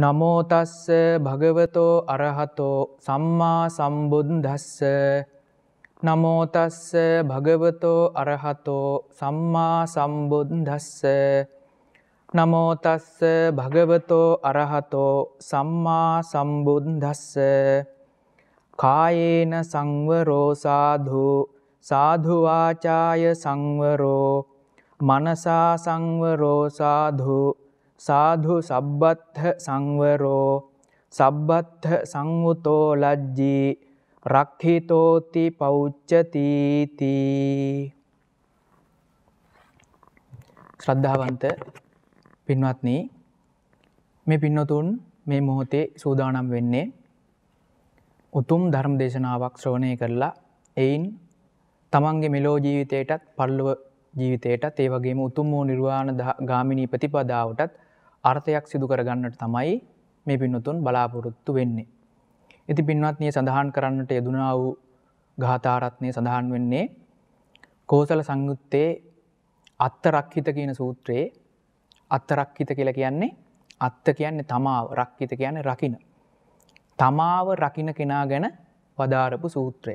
නමෝතස්ස භගවතෝ අරහතෝ සම්මා සම්බුද්ධස්ස නමෝතස්ස භගවතෝ අරහතෝ සම්මා සම්බුද්ධස්ස නමෝතස්ස භගවතෝ අරහතෝ සම්මා සම්බුද්ධස්ස කායේන සංවරෝ සාධු සාධුවාචාය සංවරෝ මනසා සංවරෝ සාධූ සාධු සබ්බත්හ සංවරෝ සබ්බත්හ සංවුතෝ ලජ්ජී රක්හිතෝති පෞච්චතීති ශ්‍රද්ධාවන්ත පින්වත්න මේ පින්නතුන් මේ මොහොතේ සූදානම් වෙන්නේ උතුම් ධර්ම දේශනාවක් ශ්‍රවණය කරලා එයින් තමන්ගේ මෙලෝ ජීවිතයටත් පල්ලුව ජීවිතයටත් ඒ වගේම උතුම් වූ නිර්වාණ ගාමිණී ප්‍රතිපදාවටත් අර්ථයක් සිදු කරගන්නට තමයි මේ පින්නතුන් බලාපොරොත්තු වෙන්නේ. ඉති පින්වත්නය සඳහන් කරන්නට යෙදනා වූ ගාථාරත්නය සඳහන් වෙන්නේ කෝසල සංයුත්තේ අත්තරක්හිත කියන සූත්‍රයේ අත්තරක්හිත කියලා කියන්නේ අත්ත කියන්නේ තමාව රක්කිත කියන්නේ රකින. තමාව රකින කෙනා ගැන වදාරපු සූත්‍රය.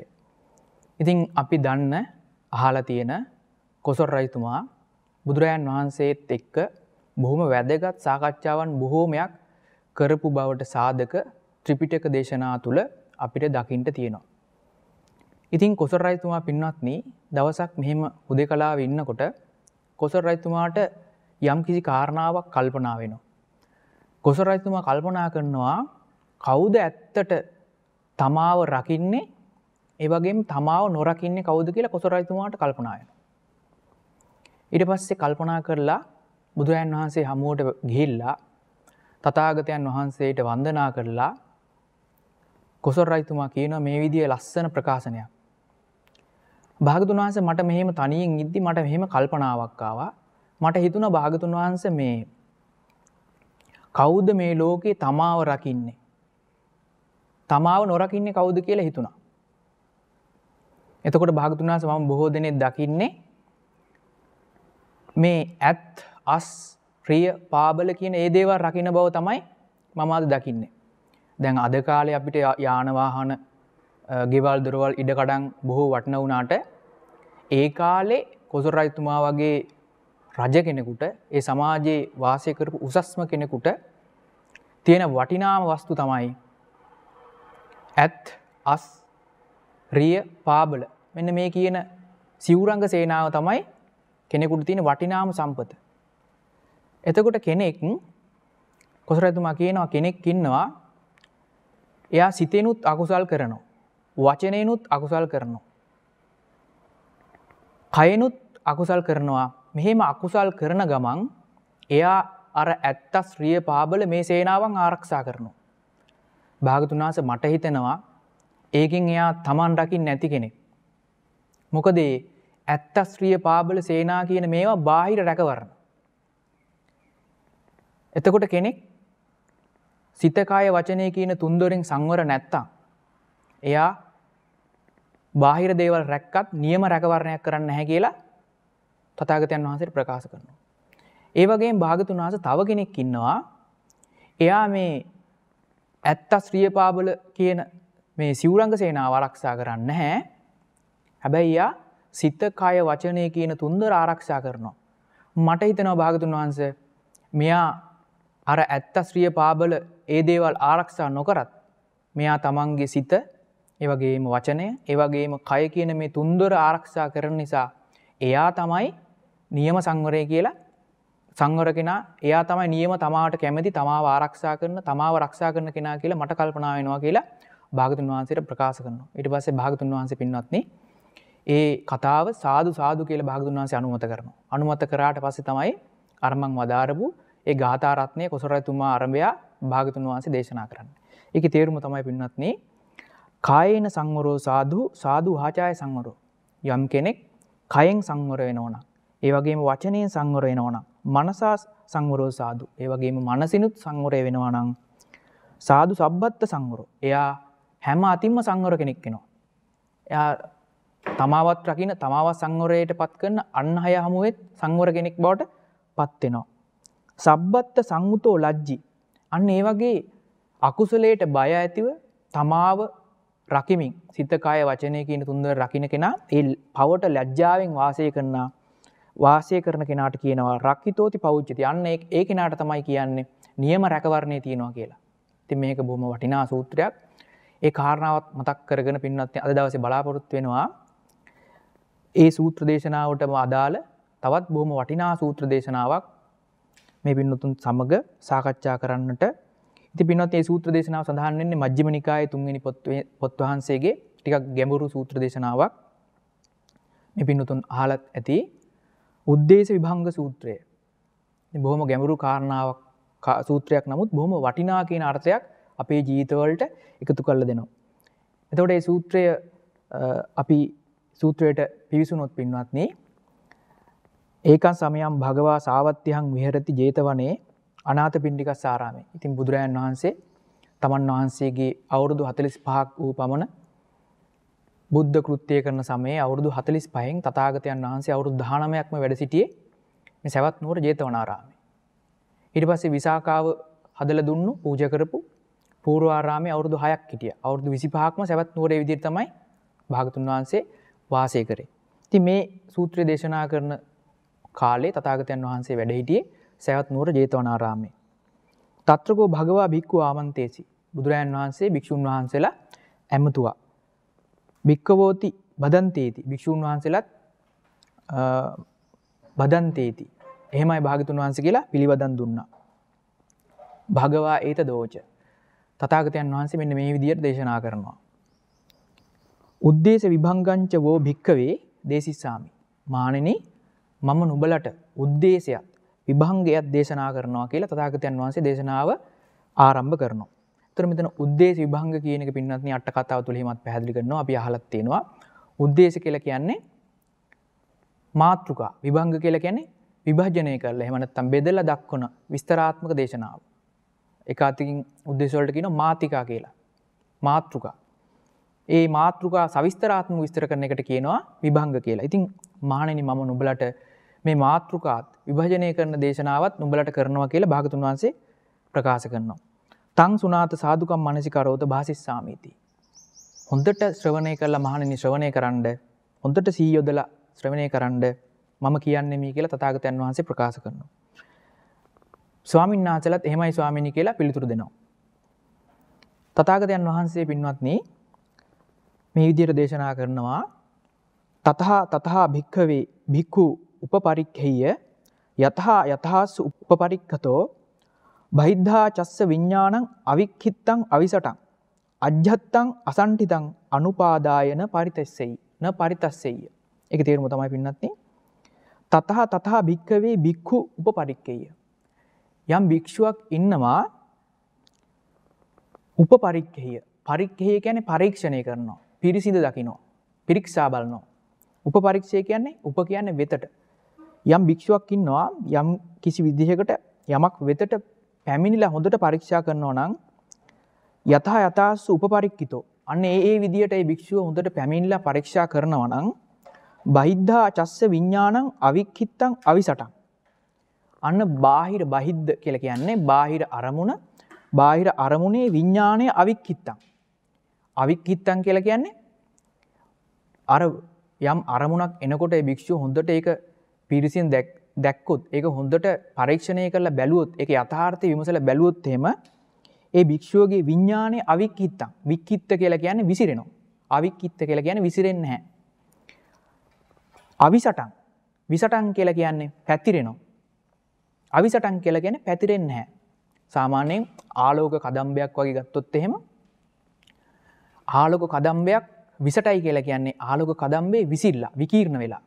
ඉතිං අපි දන්න අහල තියෙන කොසොල් රයිතුමා බුදුරජාන් වහන්සේත් එක්ක බොහොම වැදගත් සාකච්ඡාවන් බොහෝමයක් කරපු බවට සාධක ත්‍රිපිටක දේශනා තුළ අපිට දකිින්ට තියෙනවා. ඉතින් කොසර රයිතුමා පින්වත්න දවසක් මෙහෙම හුදෙ කලාව ඉන්නකොට කොසර රයිතුමාට යම් කිසි කාරණාවක් කල්පනා වෙනවා. කොසර රයිතුමා කල්පනා කරනවා කවුද ඇත්තට තමාව රකින්නේ ඒවගේ තමාව නොරකින්නේ කවුද කියලා කොසර රයිතුමාට කල්පනායන. ඉට පස්සේ කල්පනා කරලා බුදුරන් වහන්සේ හමුවට ගිහිල්ලා තතාගතයන් වහන්සේට වන්දනා කරලා කොසොල් රයිතුමා කියනවා මේ විදිිය ලස්සන ප්‍රකාශනයක්. භාගතුන් වහන්ස මට මෙහෙම තනියෙන් ඉද්දි මට මෙහෙම කල්පනාවක්කාව මට හිතුන භාගතුන් වහන්ස මේ කෞද්ද මේ ලෝකයේ තමාව රකින්නේ. තමාව නොරකින්නේ කෞුද කියලා හිතුණා. එතකොට භාගතුන් වහස මම බොහෝ දෙනෙ දකින්නේ මේ ඇත් අස් ප්‍රිය පාබල කියන ඒ දේවල් රකින බව තමයි මම අද දකින්නේ. දැන් අද කාලේ අපිට යානවාහන ගෙවල් දොරවල් ඉඩකඩන් බොහෝ වටන වුණාට ඒ කාලේ කොසුර රජතුමා වගේ රජ කෙනෙකුට ඒ සමාජයේ වාසය කරපු උසස්ම කෙනෙකුට තියෙන වටිනාම වස්තු තමයි ඇත් අස් රිය පාබල මෙන්න මේ කියන සිවුරංග සේනාව තමයි කෙනෙකුට තියෙන වටිනාම සම්පත එතකොට කෙනෙක් කොසරඇතුමා කියනවා කෙනෙක් ඉන්නවා එයා සිතෙනුත් අකුසල් කරනවා. වචනයනුත් අකුසල් කරනවා. කයනුත් අකුසල් කරනවා මෙහෙම අකුසල් කරන ගමන් එයා අර ඇත්ත ශ්‍රිය පාබල මේ සේනාවන් ආරක්ෂා කරනවා. භාගතුනාස මට හිතෙනවා ඒකින් එයා තමන් රකිින් නැති කෙනෙක්. මොකදේ ඇත්ත ශ්‍රිය පාබල සේනා කියන මේවා බාහිර රැකවරණ. එතකොට කෙනෙක් සිතකාය වචනය කියන තුන්දොරෙන් සංවර නැත්තා. එයා බාහිර දේවල් රැක්කත් නියම රැකවරණයක් කරන්න හැ කියලා තතාගතයන් වහන්සට ප්‍රකාශ කරනවා. ඒ වගේ භාගතුන් වහස තව කෙනෙක් ඉන්නවා එයා මේ ඇත්තා ශ්‍රියපාබල කියන මේ සිවරංග සේනාව ආරක්ෂා කරන්න හැ හැබැයි යා සිත කාය වචනය කියන තුන්දර ආරක්ෂා කරනවා. මට හිතනවා භාගතුන් වහන්ස මෙයා අර ඇත්තස්්‍රිය පාබල ඒ දේවල් ආරක්ෂා නොකරත් මෙයා තමන්ගේ සිත ඒවගේම වචනය ඒවගේම කය කියන මේ තුන්දොර ආරක්ෂා කරන නිසා එයා තමයි නියම සංවරය කියලා සංවර කෙනා එයා තමයි නියම තමාට කැමති තමා ආරක්ෂා කරන තමාව රක්ෂා කරන කෙනා කියලා මට කල්පනාවෙනවා කියලා භාගතුන් වහන්සේට ප්‍රකාශ කරනවා ඉට පස්සේ භාගතුන් වහන්සේ පින්වත්න්නේ ඒ කතාව සාදු සාදු කියල භාගදුන් වන්සේ අනුමත කරන. අනුමත කරාට පස්සෙ තමයි අරමං වදාරපු ඒ ගාතාරත්නය කොසරඇතුමා අරභයා භාගතුන් වහන්සේ දේශනා කරන්න. එක තේරුම තමයි පින්නත්න්නේ කායන සංවරෝ සාධූ සාධූ හාචාය සංවරෝ. යම් කෙනෙක් කයෙන් සංවර වෙන ඕන. ඒවගේම වචනයෙන් සංවර වෙන ඕන. මනසා සංවරෝ සාදු. ඒවගේම මනසිනුත් සංවරය වෙනවානං. සාදු සබ්බත්ත සංවරෝ. එයා හැම අතින්ම සංවර කෙනෙක් කෙනවා. එයා තමාවත් රකින තමාවත් සංවරයට පත් කරන අන්න අය හමුවත් සංවර කෙනෙක් බවට පත්වෙනවා. සබ්බත්ත සංවුතෝ ලජ්ජි. අන්න ඒ වගේ අකුසලයට බය ඇතිව තමාව රකිමින් සිතකාය වචනය කියන තුන්ද රකින කෙනා එල් පවට ලැජ්ජාවෙන් වාසය කරනා වාසය කරන කෙනාට කියනවා රක්කිතෝති පෞච්චති අන්න ඒ කෙනාට තමයි කියන්නේ නියම රැකවරණය තියෙනවා කියලා. ති මේක බොහම වටිනා සූත්‍රයක් ඒ කාරණාවත් මතක් කරගෙන පින්නත් අද දවස බලාපොරොත් වෙනවා ඒ සූත්‍ර දේශනාවටම අදාළ තවත් බොහම වටිනා සූත්‍ර දේශනාවක් මේ පින්නතුන් සමග සාකච්ඡා කරන්නට ඉති පිනොත් ඒ සූත්‍ර දේශනාව සඳහන්න්නේ මජ්්‍යම නිකාය තුන්ගනි පොත්වහන්සේගේ ටිකක් ගැඹුරු සූත්‍ර දේශනාවක් මේ පින්නතුන් අහලත් ඇති උද්දේශ විභංග සූත්‍රය බොහොම ගැඹුරු කාරණාවක් සූත්‍රයක් නමුත් බොහොම වටිනා කියන අර්ථයක් අපේ ජීතවලට එකතු කල්ල දෙනවා. එතවට ඒ සූත්‍රය අපි සූත්‍රයට පිවිසුනොත් පින්වත්න්නේ ඒකන් සමයම් භගවා සාවත්‍යයන් විහරති ජේතවනේ අනාත පිණ්ඩික සාරාමය ඉතින් බුදුරජන් වහන්සේ තමන් වහන්සේගේ අවුරුදු හතලිස් පහක් වූ පමණ බුද්ධ කෘත්තිය කරන සමේ අවුරුදු හතලිස් පහෙන් තතාගතයන් වහන්සේ අවුරුදු දානමයක්ම වැඩ සිටියේ සැවත් නුවර ජේතවනාරාමය. ඉට පස්සේ විසාකාව හදල දුන්නු පූජ කරපු පූරවාරාමය අවුරුදු හයක් හිටිය අවුරදු විසිපහක්ම සැවත් නුවර විදිර තමයි භාගතුන් වහන්සේ වාසය කරේ. ති මේ සූත්‍ර දේශනා කරන කාලේ තතාගතයන් වහන්සේ වැඩහිටියේ සැවත් නුවර ජේතවනාරාමේ. තත්‍රකෝ භගවා භික්කු ආමන්තේසි බුදුරජන් වහන්සේ භික්‍ෂූන් වහන්සේලා ඇමතුවා. භික්කවෝති බදන්තේති භික්‍ෂූන් වහන්සේලත් බදන්තේති එහෙමයි භාගතුන් වහන්ස කියලා පිළිබදන් දුන්නා. භගවා ඒත දෝච තතාගතයන් වහන්සේ මෙන්න මේ විදියට දේශනා කරනවා. උද්දේශ විභංගංච වෝ භික්කවේ දේශිස්සාමි මානනේ මම නුබලට උද්දේශයත් විභංගයක් දේශනා කරනවා කියලා තතාගතයන් වහන්සේ දේශනාව ආරම්භ කරනවා. තර මෙතන උද්දේශ විභංග කියනක පින්නත්න අට කතාව තුළීමත් පැදිලි කරනවා අපි හලත්තිෙනවා උද්දේශ කියල කියන්නේ මාතෘකා විභංග කියල කියන්නේ විභාජනය කරල එමනත්තම් බෙදල දක්වන විස්තරාත්මක දේශනාව. එකතිකින් උද්දේශවලට කියන මාතිකා කියලා. මාතෘකා. ඒ මාතෘකා සවිස්තරාත්ම විස්තර කරන එකට කියනවා විභංග කියලා ඉතින් මානනි මම නුබලට මේ මාතෘකාත් විභජනය කරන දේශනාවත් නුඹලට කරනවා කියලා භාගතුන් වහන්සේ ප්‍රකාශ කරනවා. තං සුනාත සාධකම් මනසිකරෝත භාසිස්සාමීති. හොඳට ශ්‍රවණය කරලා මහණනි ශ්‍රවණය කරන්න හොඳට සීයොදලා ශ්‍රවණය කරන්න මම කියන්නේ මේ කියලා තථාගතයන් වහන්සේ ප්‍රකාශ කරනවා. ස්වාමීන් වහන්සේලාත් එහෙමයි ස්වාමීනි කියලා පිළිතුරු දෙනවා. තථාගතයන් වහන්සේ පින්වත්නි මේ විදිහට දේශනා කරනවා තතහා තතහා භික්ඛවේ භික්ඛු උපපරික්හෙය යතහා යතහාස් උපපරික්කතෝ බහිද්ධා චස්ස විඤ්ඥානං අවික්හිත්තං අවිසටං. අජ්‍යත්තං අසන්ටිතං අනුපාදායන පරිතස්සෙයි න පරිතස්සෙය. එක තේරුම තමයි පින්නත්න්නේ. තතහ තතහා භික්කවේ බික්හු උප පරික්කය. යම් භික්‍ෂුවක් ඉන්නවා උප පරික්කය පරික්හය කියැන පරීක්ෂණය කරනවා පිරිසිද දකිනෝ පිරික්ෂා බලනෝ උප පරික්ෂය කියන්නේ උප කියන්නේ වෙතට යම් භික්ෂුවක් ඉන්නවා යම් කිසි විදිහකට යමක් වෙතට පැමිණිලා හොඳට පරීක්ෂා කරනවා නම් යථා යථාස්ස උපපරික්කිතෝ අන්න ඒ ඒ විදිහට ඒ භික්ෂුව හොඳට පැමිණිලා පරීක්ෂා කරනවා නම් බහිද්ධා චස්ස විඥානං අවික්කිත්තං අවිසටං අන්න බාහිර බහිද්ද කියලා කියන්නේ බාහිර අරමුණ බාහිර අරමුණේ විඤ්ඥානය අවික්කිත්තං. අවික්කිත්තං කියල කියන්නේ අර යම් අරමුණක් එනකොට භික්ෂු හොඳට ඒ පිරිසින් දැක්කුත් ඒ හොඳට පරීක්ෂණය කළ බැලුවොත් එක යථාර්ථය විමසල බැලුවොත්තේම ඒ භික්‍ෂුවගේ විඤ්ඥානය අවික්කිත්තා වික්කිත්ත කියලා ගැන විසිරෙනවා අවික්කිත්ත කියලා ගැන විසිරෙන් හැ. අවිසටන් විසටන් කියලා කියන්නේ පැතිරෙනවා. අවිසටන් කියල ගැන පැතිරෙන් හැ. සාමාන්‍යයෙන් ආලෝක කදම්බයක් වගේ ගත්තොත් එහෙම ආලෝක කදම්බයක් විසටයි කියලා කියන්නේ ආලෝක කදම්බේ විසිල්ලා විකීර්ණ වෙලා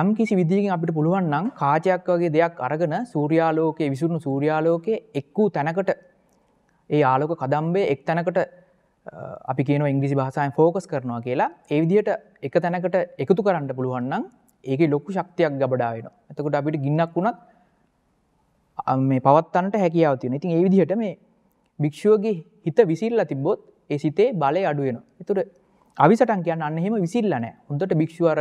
යම් කිසි විදිකින් අපිට පුළුවන්නම් කාචයක් වගේ දෙයක් අරගෙන සූරයාලෝකයේ විසුරුණු සූරයාලෝකයේ එක් වූ තැනකට ඒ ආලෝක කදම්බේ එක් තැනකට අපි කියන ඉංග්‍රිසි භාසායන් ෆෝකස් කරනවා කියලා ඒ විදියට එක තැනකට එකතු කරන්න පුළුවන්නම් ඒක ලොක්කු ශක්තියක් ගබඩාවෙන එතකොට අපිට ගින්නක් වුණත් මේ පවත්තන්ට හැකියාව තියෙන ඉතින් ඒ විදිහට මේ භික්‍ෂුවගේ හිත විසිල්ල තිබ්බොත් ඒ සිතේ බලය අඩුවෙන එතුට අවිසටන් කියන්න අන්න එහෙම විසිල්ලනෑ හොඳට භික්ෂුවර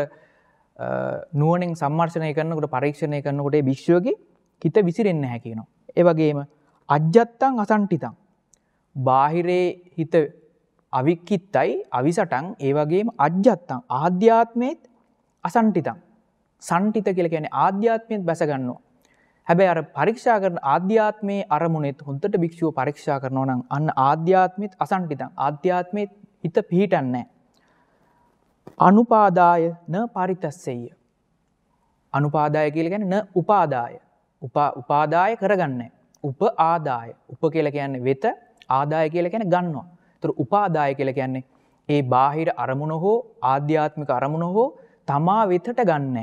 නුවනෙන් සම්මර්ශනය කරනකට පරීක්ෂණය කරනකොට භික්ෂෝගේ හිත විසිරෙන්න්න හැකිනවා. ඒවගේම අජ්ජත්තං අසන්ටිතං. බාහිරේ හිත අවික්කිත්තයි අවිසටන් ඒවගේම අජ්ජත්තං ආධ්‍යාත්මයත් අසන්ටිතං. සන්ටිත කියල කියන ආධ්‍යාත්මයත් බැසගන්නවා. හැබැ අර පරික්ෂා කරන ආධ්‍යාත්මේ අරමුණෙත් හොන්තට භික්ෂුව පරීක්ෂා කරනවා නම් අන්න ආධ්‍යාත්මත් අසන්ටිතං ආධ්‍යාත්මයත් හිත පිහිටන්නේ. අනුපාදාය න පරිතස්සෙය. අනුපාදාය කියල ගැන න උපාදාය උපාදාය කරගන්න. උප ආදාය උප කියල කියන්න වෙත ආදාය කියල ගැන ගන්නවා. තුර උපාදාය කියල කියන්නේ. ඒ බාහිර අරමුණ හෝ ආධ්‍යාත්මික අරමුණ හෝ තමා වෙතට ගන්න.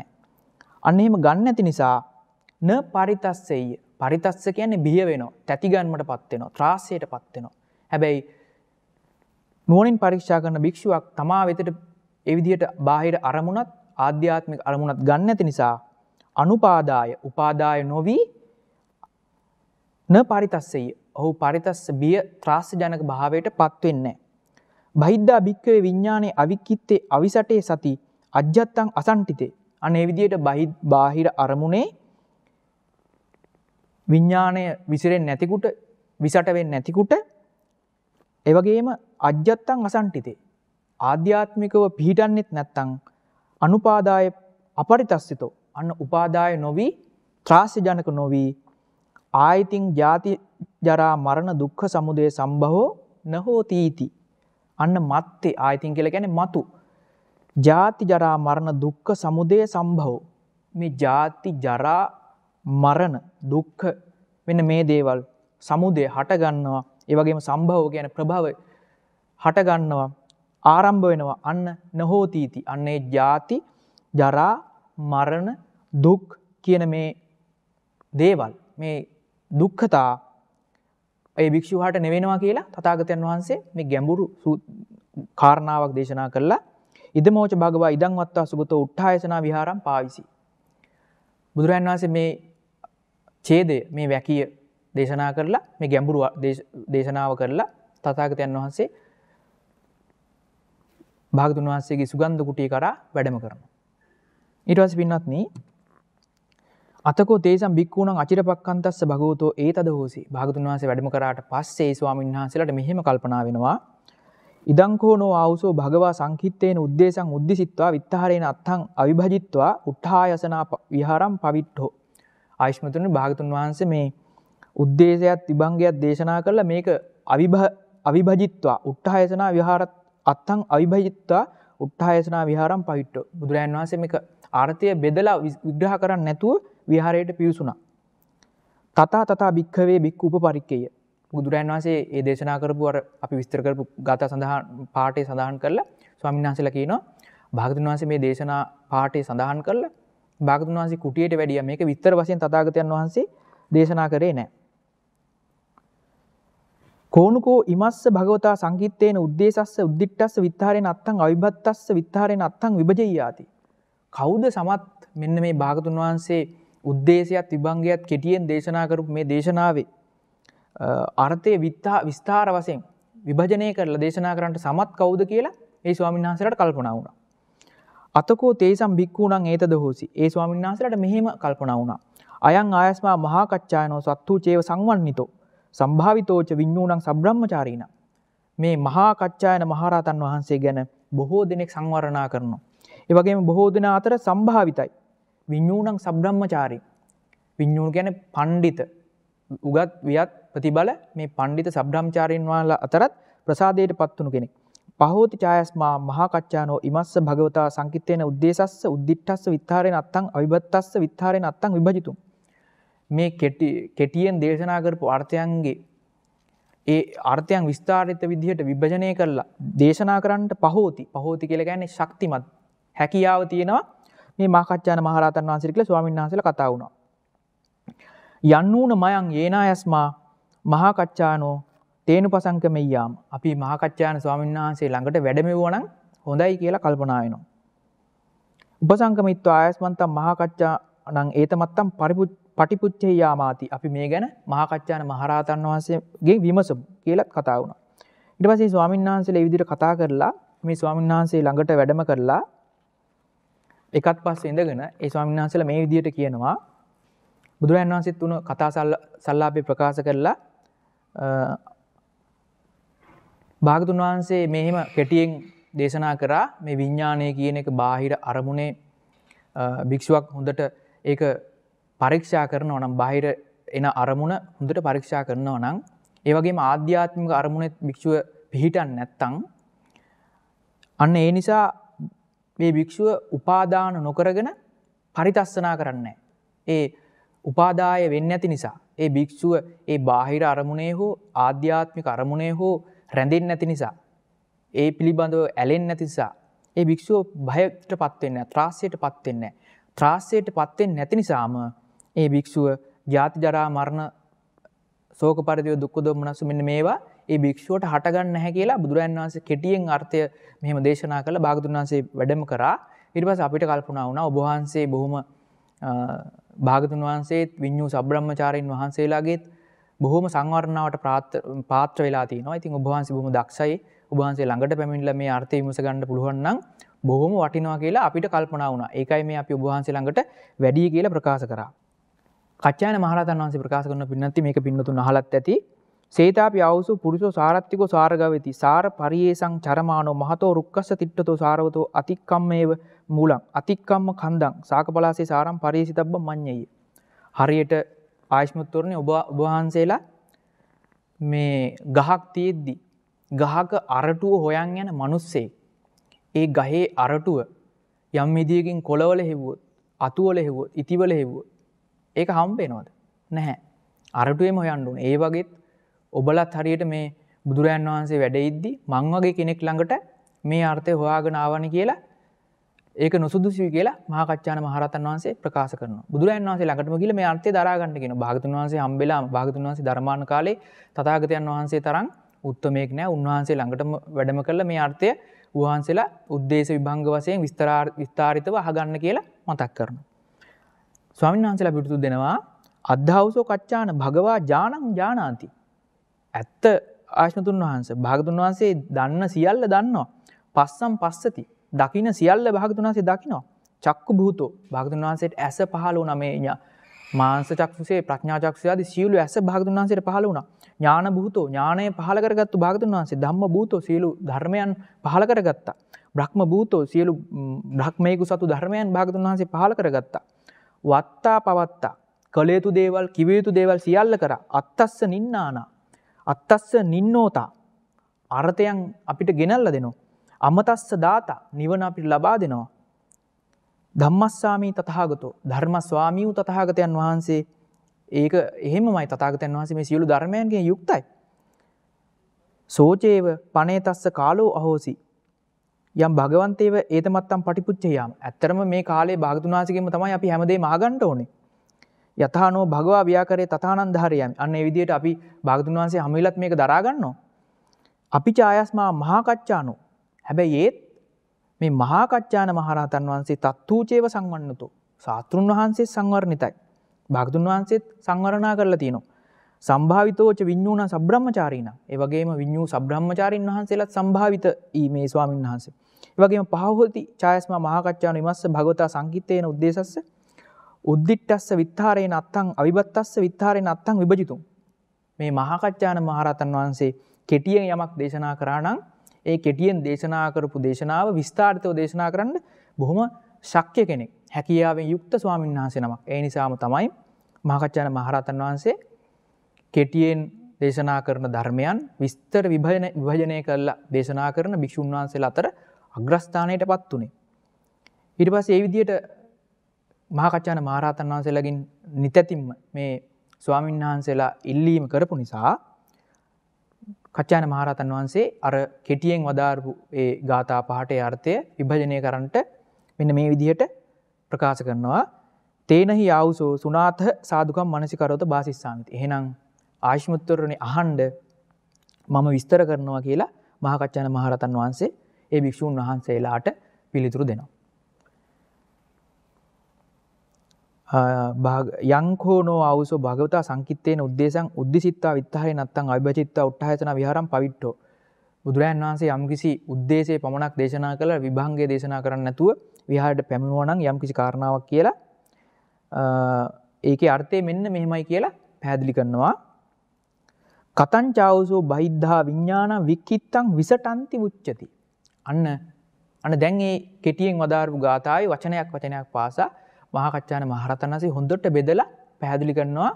අන්න එහෙම ගන්න ඇති නිසා න පරිතස්සෙය පරිතස්ස කියන්නේ බිය වෙනවා තැතිගන්මට පත්වෙනවා ත්‍රාසයට පත්වෙනවා. හැබැයි නුවනින් පරික්ෂා කරන භික්ෂුවක් තමා වෙතට එවිදියට බාහිර අරමුණත් ආධ්‍යාත්මික අරමුණත් ගන්න ඇති නිසා අනුපාදාය උපාදාය නොවී න පරිතස්සෙය ඔහු පරිතස්ස බිය ත්‍රාස්්‍ය ජනක භාවයට පත්වෙන්නේ. බහිද්ධා භික්කවේ විඤ්ඥානය අවික්කිත්තේ අවිසටේ සති අජ්‍යත්තං අසන්ටිතේ අනේ විදියට බහිත් බාහිර අරමුණේ විඤ්ඥානය විසිරෙන් නැතිකුට විසටවෙන් නැතිකුට එවගේම අජ්‍යත්තං අසන්ටිතේ ආධ්‍යාත්මිකව පිහිටන්නෙත් නැත්තං අනුපාදාය අපරිතස්සිතෝ අන්න උපාදාය නොවී ත්‍රාසිජනක නොවී ආයිතිං ජාති ජරා මරණ දුක්ඛ සමුදය සම්භහෝ නහෝතීති. අන්න මත්තේ ආයිතින් කියල ගැන මතු. ජාති ජරා මරණ දුක්ඛ සමුදය සම්භහෝ. මේ ජාති ජරා මරණ දුක්ඛ වෙන මේ දේවල් සමුදය හටගන්නවා ඒවගේම සම්භව ගැන ප්‍රභාව හටගන්නවා ආරම්භ වෙනවා අන්න නොහෝතීති අන්නේ ජාති ජරා මරණ දුක් කියන මේ දේවල් මේ දුක්කතා ඒ භික්‍ෂූහට නෙවෙනවා කියලා තතාගතයන් වහන්සේ මේ ගැඹුරු කාරණාවක් දේශනා කරලා ඉද මෝච භගවා ඉදං වත්තා සුගත උට්ඨායසනා විහාරම් පාවිසි. බුදුරන් වහන්සේ මේ චේදය මේ වැකිය දේශනා කරලා මේ ගැඹුරු දේශනාව කරලා තතාගතයන් වහන්සේ භාගතුන් වහන්සේගේ සුගන්ධ කුටිය කරා වැඩම කරන. ඉටවස් පින්නත්න අතක තේසම් බික්වුණ අචිර පක්කන්තස්ස භගවතෝ ඒ අද හෝසි භාගතුන් වහස වැඩම කරට පස්සේ ස්වාමන් වහන්සලට මෙහෙම කල්පනා වෙනවා ඉදංකෝනෝ අවසෝ භගවා සංකිත්තයෙන් උද්දේශන් උද්දිසිත්වා විත්තහරෙන අත්හං අවිභජිත්වා උට්හායසනා විහාරම් පවිට්හෝ. ආයිශ්මතුන භාගතුන් වහන්ස මේ උද්දේශයත් තිබංගයක් දේශනා කරලා මේක අවිභජිත්වා උට්ටහයසනා විහාරත් අත්තං අවිභජිත්තා උට්ටායසනා විහාරම් පහිට්ට බුදුරන් වහන්සේ මේක ආර්ථය බෙදලා විග්‍රහ කරන්න නැතුව විහාරයට පිවිසුණා. තතා තතා භික්කවේ බික්කූප පරික්කය බුදුරන් වන්සේ ඒ දේශනා කරපු අර අපි විස්තර කරපු ගත සඳහන් පාටය සඳහන් කරලා ස්වාමින් වහසල කියනවා භාගතුන් වහන්සේ මේ දේශනා පාටය සඳහන් කරලා භාගතුන් වහන්සේ කුටියට වැඩිය මේක විස්තර වසයෙන් තතාගතයන් වහන්සේ දේශනා කරේ නෑ කෝනුකෝ ඉමස්ස භගවතා සංගිත්තේන උද්දේශස්ස උද්දික්ටස්ස විත්හාරෙන් අත්තං අවිභත්තස්ස විත්හාරෙන් අත්තං විභජයාති. කෞුද සමත් මෙන්න මේ භාගතුන් වහන්සේ උද්දේශයත් විභංගයත් කෙටියෙන් දේශනා කරපු මේ දේශනාවේ. අර්ථය විත්තා විස්ථාර වසයෙන් විභජනය කරලා දේශනා කරන්නට සමත් කෞුද කියලා ඒ ස්වාමින් වහන්සලට කල්පනා වුණ. අතකෝ තේසම් භික්වුණන් ඒත දහෝසි ඒ ස්වාමින් වහන්සලට මෙහෙම කල්පනා වුණා. අයන් ආයස්මා මහාකච්ඡායනෝ සත්තු චේව සංවන්නිතෝ සම්භාවිතෝච විඤ්ඥූනං සබ්‍රහ්මචාරීන. මේ මහා කච්ඡායන මහරහතන් වහන්සේ ගැන බොහෝ දෙනෙක් සංවරණා කරනවා. ඒවගේ බොහෝ දෙෙන අතර සම්භාවිතයි. විඤ්ඥූනං සබ්‍රහ්මචාරී. විඤ්ඥූන් ගැන පණ්ඩිත උගත් වියත් ප්‍රතිබල මේ පණ්ඩිත සබ්‍රම්චාරයෙන් වල අතරත් ප්‍රසාදයට පත්වනු කෙනෙක්. පහෝති චායස්මා මහාකච්චානෝ ඉමස්ස භගවතා සංකිතයන උදේශස්ස උද්දිිට්ටස්ස විත්තාරෙන් අත්තං අවිබත්තස්ස විත්තාරෙන් අත්තං විභජිතුම්. මේ කෙටියෙන් දේශනා කරපු අර්ථයන්ගේ ඒ අර්ථයන් විස්ථාරිත විදිහට විභජනය කරලා දේශනා කරන්නට පහෝති පහෝති කියල ගැන්නේ ශක්තිමත් හැකියාව තියෙනවා මේ මාකච්ඡාන මහරතන් වහන්සිරිකල ස්වාමීන් වහසල කතා වුණා. යන්නූන මයන් ඒනා ඇස්මා මහාකච්ඡානෝ තේනු පසංක මෙයාම් අපි මහාකච්ඡාන ස්වාමීන් වහන්සේ ළඟට වැඩමවුවනන් හොඳයි කියලා කල්පනායනවා. උපසංකමිත්ව ආයස්මන්තම් මහාකච්ඡා නං ඒතමත්තම් පරිපුත් පටිපුච්චේ යාමාති අපි මේ ගැන මහකච්ඡාන මහරහතන් වහන්සේගේ විමසම් කියලත් කතා වුණා. ඉට පසේ ස්වාමීන් වහන්සේ විදිර කතා කරලා මේ ස්වාමීන් වහන්සේ ළඟට වැඩම කරලා එකත් පස් ඉඳගෙන ඒ ස්වාමීන් වහන්සල මේ විදියට කියනවා බුදුරන් වහන්සිත් වුණු කතා සල්ලාපය ප්‍රකාශ කරලා භාගතුන් වහන්සේ මෙහෙම කෙටියෙන් දේශනා කරා මේ විඤ්ඥානය කියන එක බාහිර අරමුණේ භික්ෂුවක් හොඳට ඒ පරීක්ෂා කරනවා නම් බහිර එන අරමුණ හොඳට පරීක්ෂා කරනවා නම් ඒවගේ ආධ්‍යාත්මික අරමුණෙත් භික්ෂුව පිහිටන් නැත්තං අන්න ඒ නිසා මේ භික්‍ෂුව උපාදාන නොකරගෙන පරිතස්සනා කරන්නේ. ඒ උපාදාය වෙන්න ඇති නිසා. ඒ භික්‍ෂුව ඒ බාහිර අරමුණේ හෝ ආධ්‍යාත්මික අරමුණේ හෝ රැඳෙන් නැති නිසා. ඒ පිළිබඳව ඇලෙන් නැතිසා. ඒ භික්‍ෂුව භයට පත්වෙන්න ත්‍රාසයට පත්වෙන්න. ත්‍රාසයට පත්වෙන් නැති නිසාම ඒ භික්‍ෂුව ජාතිජරා මරණ සෝක පරිදිව දුක්ක දොමනසු මෙන්න මේවා ඒ භික්ෂුවට හටගන්න නැහැ කියලා බුදුරන් වන්සේ කෙටියෙන් අර්ථය මෙහම දේශනා කළ භාගතුන් වන්සේ වැඩම කරා ඉරිපස අපිට කල්පනා වුණ ඔබහන්සේ බොහොම භාගතුන් වහන්සේත් විඤ්ඥූ සබ්‍රහ්මචාරයෙන් වහන්සේලාගේත් බොහොම සංවරණාවට පාත්‍ර වෙලාති නො ඉතින් ඔබහන්සේ බොහම දක්ෂයි උබහන්සේ ළඟට පැමිල්ල මේ අර්ථය විමසගන්න පුළුවන්නම් බොහොම වටිනවා කියලා අපිට කල්පනා වුණ ඒකයි මේ අපි උබහන්සේ ළඟට වැඩිය කියලා ප්‍රකාශ කරා කච්චාන මහරතන් වන්සේ ප්‍රකාශ කරන පින්නති මේක පින්නතුන් අහලත් ඇති සේතාපි අවුසු පුරුෂෝ සාරත්තිකෝ සාරගවති සාර පරියේසං චරමානෝ මහතෝ රුක්කස තිට්ටතෝ සාරවතෝ අතික්කම්මේව මූලං අතික්කම්ම කන්දං සාකපලාසේ සාරම් පරියසිතබ්බ මඤ්ඤය. හරියට ආයෂ්මත්වරණ ඔබ වහන්සේලා මේ ගහක් තියෙද්දි ගහක අරටුව හොයන් යන මනුස්සේ ඒ ගහේ අරටුව යම් විදියකින් කොළවල හෙව්වොත් අතුවල හෙව්වොත් ඉතිවල හෙව්වොත් ඒක හම්පේනොද නැහැ අරටුවම හොයන්ඩුන් ඒ වගේත් ඔබලත් හරියට මේ බුදුරන් වහන්සේ වැඩඉද්දි මං වගේ කෙනෙක් ළඟට මේ අර්ථය හොයාගෙනාවන කියලා ඒක නොසුදුසි කියලා මාකච්චාන මහරතන් වන්සේ ප්‍රකාශ කරන බුදුරන් වන්සේ ළඟටම කියල මේ අර්ථය දරාගන්නගෙන භාගතුන් වහන්සේ හම්බෙලා භාගතුන් වහන්සේ ධර්මාණ කාලේ තතාගතයන් වහන්සේ තරම් උත්තමයෙක් නෑ උන්වහන්සේ ළඟටම වැඩම කරල මේ අර්ථය වහන්සේලා උද්දේශ විභංග වසයෙන් විස්තාරිතව හගන්න කියලා මතක් කරනවා. ස්වාමීන් වහන්සලා පිටුතු දෙනවා අදහවසෝ කච්චාන භගවා ජානං ජානාති. ඇත්ත ආශ්නතුන් වහන්ස භාගතුන් වහන්සේ දන්න සියල්ල දන්නවා. පස්සම් පස්සති දකින සියල්ල භාගතුන් වහන්සේ දකිනවා. චක්කු භූතෝ භාගතුන් වහන්සේට ඇස පහලෝ නමේ මාංස චක්ෂුසේ ප්‍රඥාචක්ෂයාද සියලු ඇස භාගතුන් වහන්සේට පහල වුණ ඥාන භූතෝ ඥානය පහල කරගත්තු භාගතුන් වහන්සේ ධම්ම භූතෝ සියලු ධර්මයන් පහල කරගත්තා. බ්‍රහ්ම භූතෝ සියලු බ්‍රහ්මයකු සතු ධර්මයන් භාගතුන් වහන්සේ පහල කරගත්තා. වත්තා පවත්තා කළේතු දේවල් කිවයුතු දේවල් සියල්ල කර අත්තස්ස නින්නානා. අත්තස්ස නින්නෝතා අර්ථයන් අපිට ගෙනල්ල දෙනවා. අමතස්ස දාතා නිවන අපිට ලබා දෙනවා. ධම්මස්වාමී තතාගතෝ ධර්මස්වාමීූ තතාගතයන් වහන්සේ ඒක එහෙමයි තතාගතයන් වහසේ මේ සියලු ධර්මයන්ගේ යුක්තයි. සෝචේව පනේතස්ස කාලෝ අහෝසි යම් භගවන්තේව ඒතමත්තම් පටිපුච්චයම් ඇත්තරම මේ කාලේ භාගතුනාසිකම තමයි අපි හැමදේ මහගන්ට ඕන යතහනෝ භගවා ව්‍යාකරය තතානන් ධාරයම් අන්න විදියට අපි භාගතුන් වහන්සේ හමිලත් මේක දරාගන්නවා. අපි චායස්මා මහාකච්ඡානු හැබැයි ඒත් මේ මහාකච්ඡාන මහරහතන් වහන්සේ තත්වූචේව සංවන්නතු සාතෘන් වහන්සේ සංවර්ණිතයි. භාගතුන් වහන්සේත් සංවරණා කරලා තියනවා. සම්භාවිතෝච විඤ්ඥූන සබ්‍රහ්මචාරීන ඒවගේම විඤ්ඥූ සබ්‍රහ්මචාරීන් වහන්සේලත් සම්භාවිත මේ ස්වාමීන් වහන්සේ. වගේ පහෝති චායස්ම මහකච්චාන මස්ස භගවතා සංකිතයන උදේශස්ස උද්දිිට්ටස්ස විත්තාරය නත්තං අවිබත්තස්ස විත්තාරය නත්තං විභජිතුම්. මේ මහකච්චාන මහරතන් වහන්සේ කෙටියෙන් යමක් දේශනා කරානං ඒ කෙටියෙන් දේශනා කරපු දේශනාව විස්ථාර්ථව දේශනා කරන්න බොහොම ශක්්‍ය කෙනෙක් හැකියාවෙන් යුක්ත ස්වාමින් වහන්සේ නමක් ඒ නිසාම තමයි මහකච්චාන මහරතන් වහන්සේ කෙටියෙන් දේශනා කරන ධර්මයන් විස්තර විභජන විභජනය කරලා දේශනා කරන භික්‍ෂූන් වහන්සේ අතර අග්‍රස්ථානයට පත් වනේ. ඉට පස් ඒ විදියට මහකච්චාන මාරාතන් වහන්සේලගින් නිතැතිම්ම මේ ස්වාමීන් වහන්සේලා ඉල්ලීම කරපු නිසා කච්චාන මහරතන් වහන්සේ අර කෙටියෙන් වදාරපු ඒ ගාථා පහට අර්ථය විභජනය කරන්නට මෙන්න මේ විදිහට ප්‍රකාශ කරනවා තේනහි අවුසෝ සුනාත සාදුකම් මනසිකරවත බාසිස්සාමිති එහෙනම් ආශ්මුත්තරණ අහන්ඩ මම විස්තර කරනවා කියලා මහකච්චාන මහරතන් වහන්සේ ඒ භික්‍ෂූන් වහන්සේලාට පිළිතුරු දෙනවා. යංකෝනෝ අවුසු භගවතා සංකිත්තයෙන් උදේසං උද්දිසිත්තා විත්තහය නත්තං අභචිත්තා උට්හයතන විහාරම් පවිට්ටෝ බුදුරජන් වහන්සේ යම්කිසි උද්දේශේ පමණක් දේශනා කළ විභංගේ දේශනා කරන්න නැතුව විහාට පැමිණුවනං යම්කිසි කාරණාවක් කියලා ඒක අර්ථය මෙන්න මෙහෙමයි කියලා පැදිලි කරනවා කතංචාවසෝ බහිද්ධා විඤ්ඥාන වික්කිත්තං විසටන්ති උච්චති. අන්න අන දැන් ඒ කෙටියෙන් වදාරපු ගාථාව වචනයක් වචනයක් පාසා මහකච්චාන මහරතන්නසේ හොඳොට බෙදලා පැහැදිලි කරනවා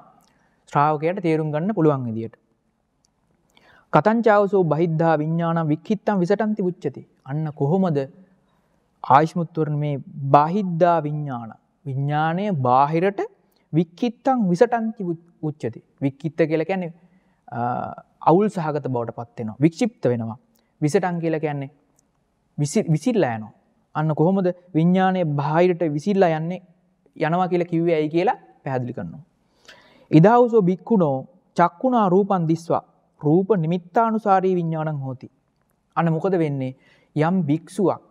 ශ්‍රාවකයට තේරුම් ගන්න පුළුවන් විදියට. කතංචාවසෝ බහිද්ධා විඤ්ඥාන වික්කිත්තම් විසටන්ති පුච්චති. අන්න කොහොමද ආයිශ්මුත්වරන මේ බහිද්ධා විඤ්ඥාන. විඤ්ඥානය බාහිරට වික්කිත්තං විසටන්ති උච්චති. වික්කිත්ත කියල කැනෙ අවුල් සහගත බවට පත්වෙනවා වික්ෂිප්ත වෙනවා විසටන් කියල කියන්නේ විසිල්ලා යනවා අන්න කොහොමද විඤ්ඥානය බාහිරට විසිල්ලා යන්නේ යනවා කියලා කිව්වේ ඇයි කියලා පැහැදිලි කරනවා. ඉදවසෝ බික්කුණෝ චක්කුණා රූපන් දිස්වා රූප නිමිත්තානුසාරී විඤ්ඥානං හෝති. අන මොකද වෙන්නේ යම් භික්ෂුවක්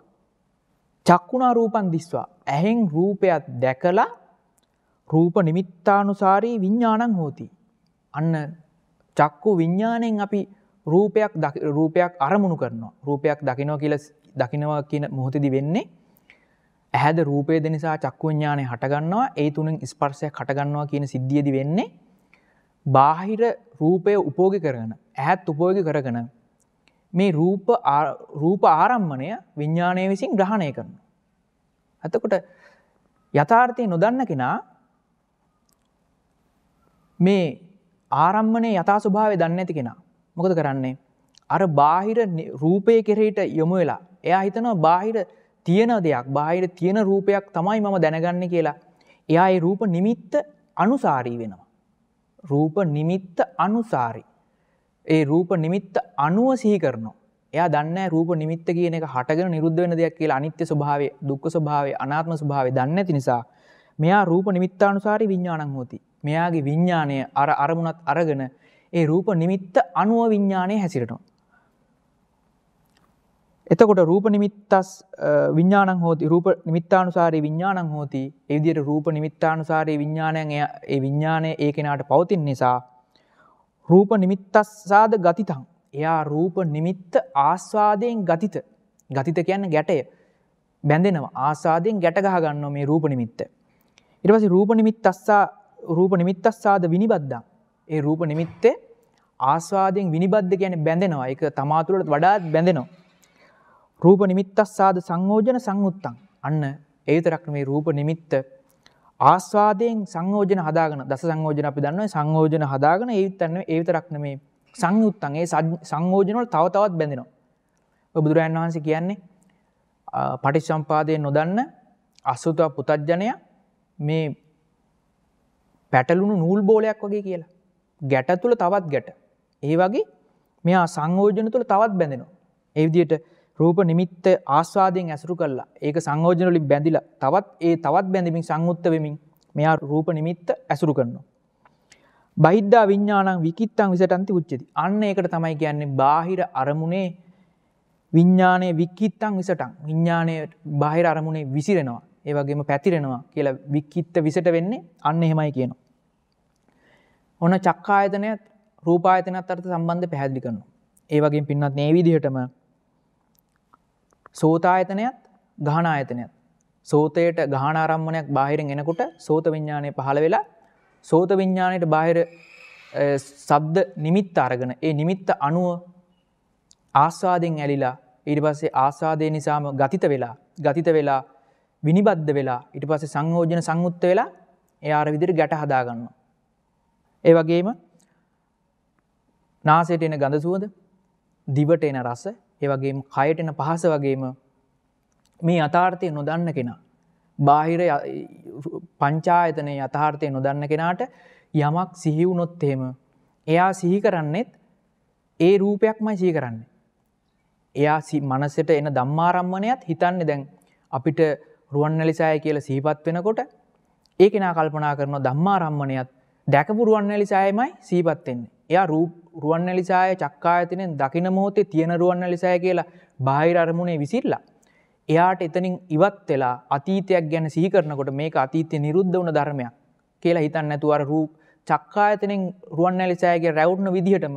චක්කුණා රූපන් දිස්වා ඇහෙෙන් රූපයක් දැකලා රූප නිමිත්තානුසාරී විඤ්ඥානං හෝති. අන්න චක්කු විඤ්ඥානයෙන් අපි රූපයක් රූපයක් අරමුණු කරනවා රූපයක් දකිනෝ කියල දකිනවා කියන මුහොතදි වෙන්නේ ඇහැද රූපය දෙනිසා චක්කු විඤ්ඥානය හටගන්නවා ඒ තුළින් ස්පර්සය කටගන්නවා කියන සිද්ධියදි වෙන්නේ බාහිර රූපය උපෝග කරගන ඇහැත් උපෝග කරගන මේ රූප ආරම්මණය විඤ්ඥානය විසින් ග්‍රහණය කරන ඇතකොට යථාර්ථය නොදන්න කෙනා මේ ආරම්මණය යතා ස්වභාවය දන්න ඇති කෙනා මොකද කරන්නේ. අර බාහිර රූපය කෙරෙහිට යොමු වෙලා එයා හිතනවා බාහිර තියෙන දෙයක් බාහිර තියෙන රූපයක් තමයි මම දැනගන්න කියලා එයා ඒ රූප නිමිත්ත අනුසාරී වෙනවා. රූප නිමිත්ත අනුසාරි. ඒ රූප නිමිත්ත අනුව සිහි කරනවා. එයා දන්න රූප නිමිත්ත කියන එක හටගෙන නිරුද්ධ වෙන දෙයක් කියලා අනිත්‍ය ස්වභාවය දුක්ඛ ස්වභාවය අනාත්ම ස්වභාවය දන්නේ නැති නිසා මෙයා රූප නිමිත්තානුසාරී විඥාණං හෝති. මෙයාගේ විඤ්ඥානය අර අරමුණත් අරගෙන ඒ රූප නිමිත්ත අනුව විඤ්ඥානය හැසිරටවා. එතකොට රූප නිමිත්තස් විඤ්ඥාන හෝති රූප නිමිත්තානුසාරය විඤ්ඥානං හෝති එවිදියට රූප නිමිත්තානුසාරය විඤ්ඥානයන් ඒ විඤ්ඥානය ඒ කෙනාට පවතින් නිසා රූප නිමිත්තස්සාද ගතිතං එයා රූප නිමිත්ත ආස්වාදයෙන් ගතිත ගතිත කියන්න ගැටය බැඳෙනවා ආසාදයෙන් ගැටගහ ගන්න මේ රූප නිමිත්ත. ඉරවසි රූප නිමිත් අස්සා රූප නිමිත්තස්සාද විනිබද්දා. ඒ රූප නිමිත්තේ ආස්වාදයෙන් විනිබද්ධ කියන බැඳෙනවා එක තමාතුළට වඩාත් බැඳෙනවා. රූප නිමිත්තස්සාද සංයෝජන සංයුත්තං. අන්න ඒතරක් මේ රූප නිමිත්ත ආස්වාදයෙන් සංයෝජන හදාගෙන දස සංයෝජන අපි දන්නවා සංයෝජන හදාගෙන ඒ විතරක් ඒ විතරක් නෙමේ සංයුත්තන් ඒ සංයෝජන වල තව තවත් බැඳෙනවා. ඔය බුදුරයන් වහන්සේ කියන්නේ පටිච්චසම්පාදයෙන් නොදන්න අසුතව පුතඥය මේ පැටලුණු නූල් බෝලයක් වගේ කියලා. ගැට තුළ තවත් ගැට. ඒ වගේ මෙයා සංෝජන තුළ තවත් බැඳෙනවා. ඒවිදියට රූප නිමිත්ත ආස්වාදයෙන් ඇසුරු කරලා ඒක සංෝජනලින් බැඳිල තවත් ඒ තවත් බැඳමින් සංයුත්ත වෙමින් මෙයා රූප නිමිත්ත ඇසුරු කරනවා. බහිද්ධා විඤ්ඥානං විකිත්තං විසටන්ති උච්චති අන්න ඒකට තමයි කියන්නේ බාහිර අරමුණේ විඤ්ඥානය විකිත්තං විසටන් විඤ්ඥානය බාහිර අරමුණේ විසිරෙනවා ඒ වගේම පැතිරෙනවා කියලා වික්කිත්ත විසට වෙන්නේ අන්න එහෙමයි කියනවා. ඔන්න චක්කායතනයත් රූපායතනත් අර්ථ සම්බන්ධ පැහැදිලි කරනවා. ඒ වගේ පින්නත් මේ විදිහටම සෝතායතනයත් ගානායතනයත් සෝතයට ගානාරම්මණයක් බාහිරෙන් එනකොට සෝත විඤ්ඥානය පහළ වෙලා සෝත විඤ්ඥානයට බාහිර සබ්ද නිමිත් අරගෙන ඒ නිමිත්ත අනුව ආස්වාදෙන් ඇලිලා ඉරිපස්සේ ආසාදය නිසාම ගතිත වෙලා ගතිත වෙලා විනිබද්ධ වෙලා ඉට පස සංහෝජන සංයුත්ත වෙලා එයාර විදිරි ගැට හදාගන්න. ඒ වගේම නාසයට එන ගඳ සුවද දිවට එන රස ඒවගේ කයටෙන පහස වගේම මේ අතාර්ථය නොදන්න කෙනා. බාහිර පංචායතනය යථාර්ථය නොදන්න කෙනාට යමක් සිහිවුනොත්තේම එයා සිහි කරන්නෙත් ඒ රූපයක්මයි සිහි කරන්නේ. එයා මනසට එන දම්මාරම්මණයත් හිතන්න දැන් අපිට රුවන්නලිසාය කියල සීපත් වෙනකොට ඒ කෙනා කල්පනා කරන දම්මා රම්මණයත් දැකපු රුවන්නලිසායමයි සීපත්වෙන්නේ. එයා රුවන්නලිසාය චක්කා ඇතිනෙන් දකින මොහොතේ තියෙන රුවන්නලිසාය කියලා බාහිර අරමුණේ විසිල්ලා. එයාට එතනින් ඉවත් වෙලා අතීතයක් ගැන සිහිකරනකොට මේක අතීතය නිරුද්ධ වන ධර්මයක් කියලා හිතන් නැතුවර රූ චක්කා ඇතනෙන් රුවන් ඇලිසායගේ රැවුණ විදිහටම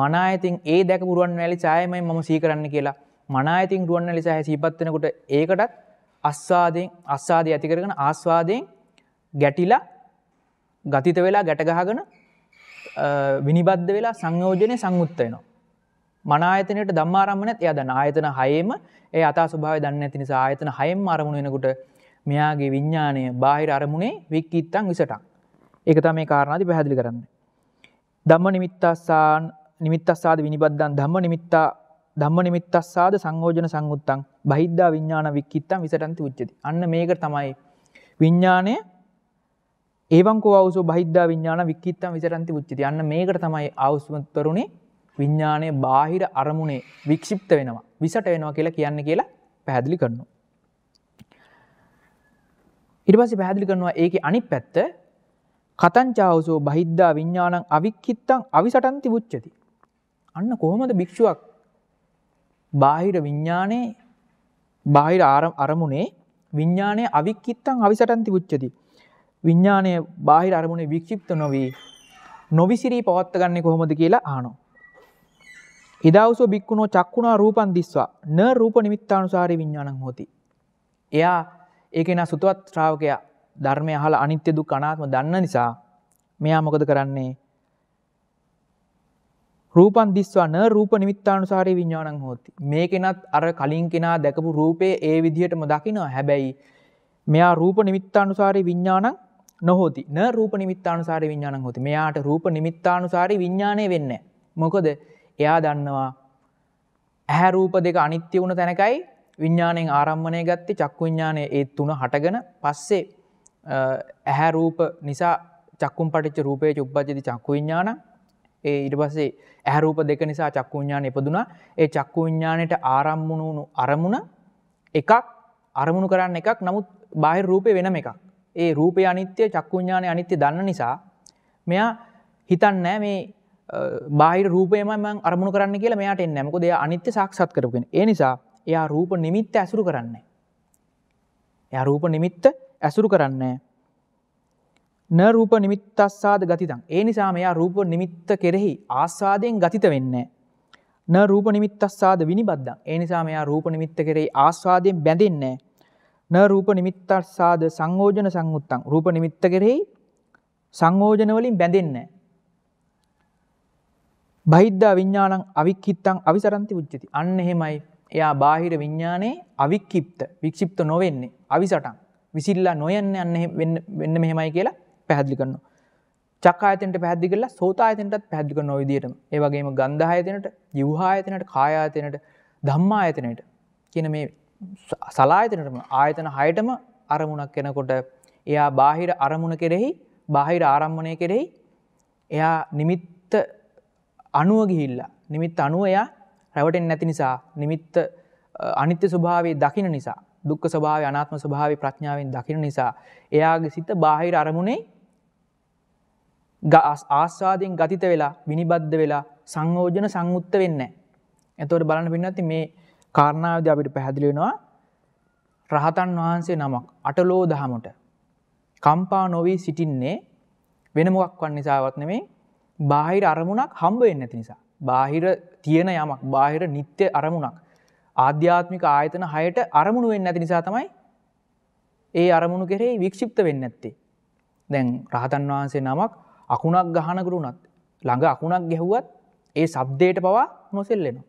මනාඇතින් ඒ දැක පුරුවන් ඇලි සායමයි මම සීකරන්න කියලා මනාඇතින් රුවන් ඇලිසාහ සීපත්වෙනකොට ඒකටත් අස්සාදෙන් අස්සාදී ඇති කරගෙන ආස්වාදයෙන් ගැටිලා ගතිත වෙලා ගැටගහගෙන විනිබද්ධ වෙලා සංයෝජනය සංයුත්තයනවා. මනායතනයට දම්මාරම්මනත් එය දන ආයතන හයම ඒ අතා ස්වභාව දන්න ඇති නිසා ආයතන හයම් අරමුණ වෙනකුට මෙයාගේ විඤ්ඥානය බාහිර අරමුණේ වික්කීත්තන් විසටක්. ඒක තම මේ කාරණාති පැහැදිලි කරන්න. දම්ම නිමිත්තස්සාන් නිමිත්තස්සාද විනිබද්ධන් දම්ම නිමිත්තා ධම්ම නිමිත්තස්සාද සංයෝජන සංයුත්තං බහිද්ධා විඥාන වික්කිත්තං විසටන්ති උච්චති. අන්න මේක තමයි විඥාණය ඒවං කෝ ආවුසෝ බහිද්ධා විඥාන වික්කිත්තං විසටන්ති උච්චති. අන්න මේකට තමයි ආවුස්මතරුනේ විඥාණය බාහිර අරමුණේ වික්ෂිප්ත වෙනවා. විසට වෙනවා කියලා කියන්නේ කියලා පැහැදිලි කරනවා. ඊට පස්සේ පැහැදිලි කරනවා ඒකේ අනිත් පැත්ත කතංචාවසෝ බහිද්ධා විඤ්ඥානං අවික්කිත්තං අවිසටන්ති පුච්චති. අන්න කොහොමද භික්ෂුවක් බාහිර විඤ්ඥානයේ බාහිර අරමුණේ විඤ්ඥානය අවික්කිත්තං අවිසටන්ති පුච්චති. විඤ්ඥානය බාහිර අරමුණේ වික්ෂිප්ත නොවී නොවිසිරී පවත්ත ගන්නේ කොහොමද කියලා ආනෝ. එදවස බික්කුණෝ චක්කුණා රූපන් දිස්වා න රූප නිමිත්තානුසාරය විඤ්ඥානං හෝති. එයා ඒකෙන සුතුවත් ශ්‍රාවකයා ධර්මය හල අනිත්‍ය දු කනාත්ම දන්න නිසා මෙයා මොකද කරන්නේ රූපන් දිස්වන්න රූප නිමිත්තානුසාරය විඤ්ඥාණන් හෝති. මේ කෙනත් අර කලින් කෙනා දැකපු රූපේ ඒ විදිහටම දකිනවා හැබැයි. මෙයා රූප නිමිත්තානුසාරය විඤ්ඥාණන් නොහෝති න රූප නිමිත්තානුසාර විඤ්ඥාණන් හොති මෙයාට රූප නිමිත්තානුසාරය විඤ්ඥාණය වෙන්න. මොකද එයා දන්නවා ඇහැ රූප දෙක අනිත්‍ය වුණ තැනකයි විඤ්ඥාණයෙන් ආරම්මණය ගත්ත චක්කු විඤ්ඥානය ඒත් තුන හටගන පස්සේ ඇහැ රූප නිසා චක්කුම් පටිච්ච රූපය චුප්පජති චක්කු විඤ්ඥාණන් ඒ ඉට පස්සේ ඇරූප දෙක නිසා චක්කුඥාන එපදුනා ඒ චක්කුඥානයට ආරම්මුණුණු අරමුණ එකක් අරමුණු කරන්න එකක් නමුත් බාහිර රූපය වෙනම එකක් ඒ රූපය අනිත්‍ය චක්කුඥානය අනිත්‍ය දන්න නිසා මෙයා හිතන්නෑ මේ බාහිර රූපයම මං අරමුණු කරන්න කියලා මෙයාට එන්න මොකද එයා අනිත්‍ය සාක්ෂාත් කරගෙන ඒ නිසා එයා රූප නිමිත්ත ඇසුරු කරන්නේ එයා රූප නිමිත්ත ඇසුරු කරන්නේ න රූප නිමිත් අස්සාද ගතිතන් ඒ නිසා මෙයා රූප නිමිත්ත කෙරෙහි ආස්සාදයෙන් ගතිත වෙන්න. න රූප නිමිත් අස්සාද විනිබද්දන් ඒ නිසා මෙයා රූප නිමිත්ත කෙරෙහි ආස්වාදයෙන් බැඳෙන්නේ න රූප නිමිත් අස්සාද සංෝජන සංගුත්තන් රූප නිමිත්ත කෙරෙහි සංෝජනවලින් බැඳෙන්න. බහිද්ධ විඤ්ඥානං අවික්කිත්තං අවිසරන්ති උච්චති අන්න එහෙමයි එයා බාහිර විඤ්ඥානයේ අවික්කිප්ත වික්ෂිප්ත නොවෙන්නේ අවිසටන් විසිල්ලා නොයන්න අන්න වෙන්න මෙහෙමයි කියලා පැහදිලි කරන චක්කායතනට පැදදි කරලා සෝතායතනටත් පැදදි කරන නොවිදිටම ඒවගේම ගන්ධහයතනට යවහායතනට කායාතනට ධම්මායතනයට කියන මේ සලායතනටම ආයතන හයටම අරමුණක් කෙනකොට එයා බාහිර අරමුණ කෙරෙහි බාහිර ආරම්මණය කෙරෙහි එයා නිමිත්ත අනුව ගිහිල්ලා නිමිත් අනුව එයා රැවටෙන් නැති නිසා නිමිත්ත අනිත්‍ය ස්වභාවේ දකින නිසා දුක්ක ස්වභාව අනාත්ම ස්වභාව ප්‍රඥාවෙන් දකින නිසා එයාගේ සිත බාහිර අරමුණේ ගස් ආස්වාදයෙන් ගතිත වෙලා විනිබද්ධ වෙලා සංයෝජන සංයුත්ත වෙන්න. එතවට බලන්න පින්නති මේ කාරණාවද අපිට පැහැදිලිවෙනවා රහතන් වහන්සේ නමක් අටලෝ දහමට කම්පා නොවී සිටින්නේ වෙනමුවක් වන් නිසාවත් නෙමේ බාහිර අරමුණක් හම්බ වෙන්න ඇති නිසා. බාහිර තියෙන යමක් බාහිර නිත්‍ය අරමුණක් ආධ්‍යාත්මික ආයතන හයට අරමුණු වෙන්න ඇති නිසා තමයි ඒ අරමුණු කෙරෙහි වික්ෂිප්ත වෙන්න ඇත්තේ. දැන් රහතන් වහන්සේ නමක් අකුණක් ගහනකරුණත් ළඟ අකුණක් ගැහුවත් ඒ සබ්දයට පවා නොසෙල්ලෙනවා.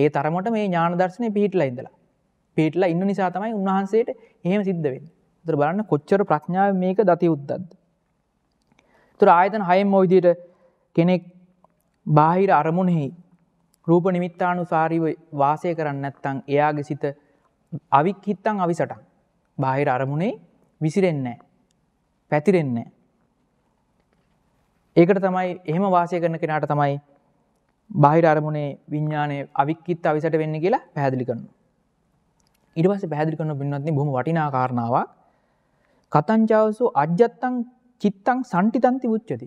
ඒ තරමට මේ ඥාන දර්ශනය පිහිටලා ඉඳලා. පිටලා ඉන්න නිසා තමයි උන්වහන්සේට එහෙම සිද්ධ වෙන් තුර බලන්න කොච්චර ප්‍රඥාව මේක දති උද්දද. තුර ආයතන හයම් මොයිදියට කෙනෙක් බාහිර අරමුණෙහි රූප නිමිත්තානු සාරීව වාසය කරන්න ඇත්තං එයාගේ සිත අවික් හිත්තං අවිසටන් බාහිර අරමුණේ විසිරෙන්නේ පැතිරෙන්නේ ඒකට තමයි එහෙම වාසය කරන කෙනාට තමයි බාහිර අරමුණේ විඤ්ඥානය අවික්කිත් අවිසට වෙන්න කියලා පැදිලි කරන්න. ඉඩවස පැදිි කරන පින්නත්න බොම වටිනා කාරණාවක් කතංචාවසු අජ්‍යත්තං චිත්තං සන්ටිතන්ති පුච්චති.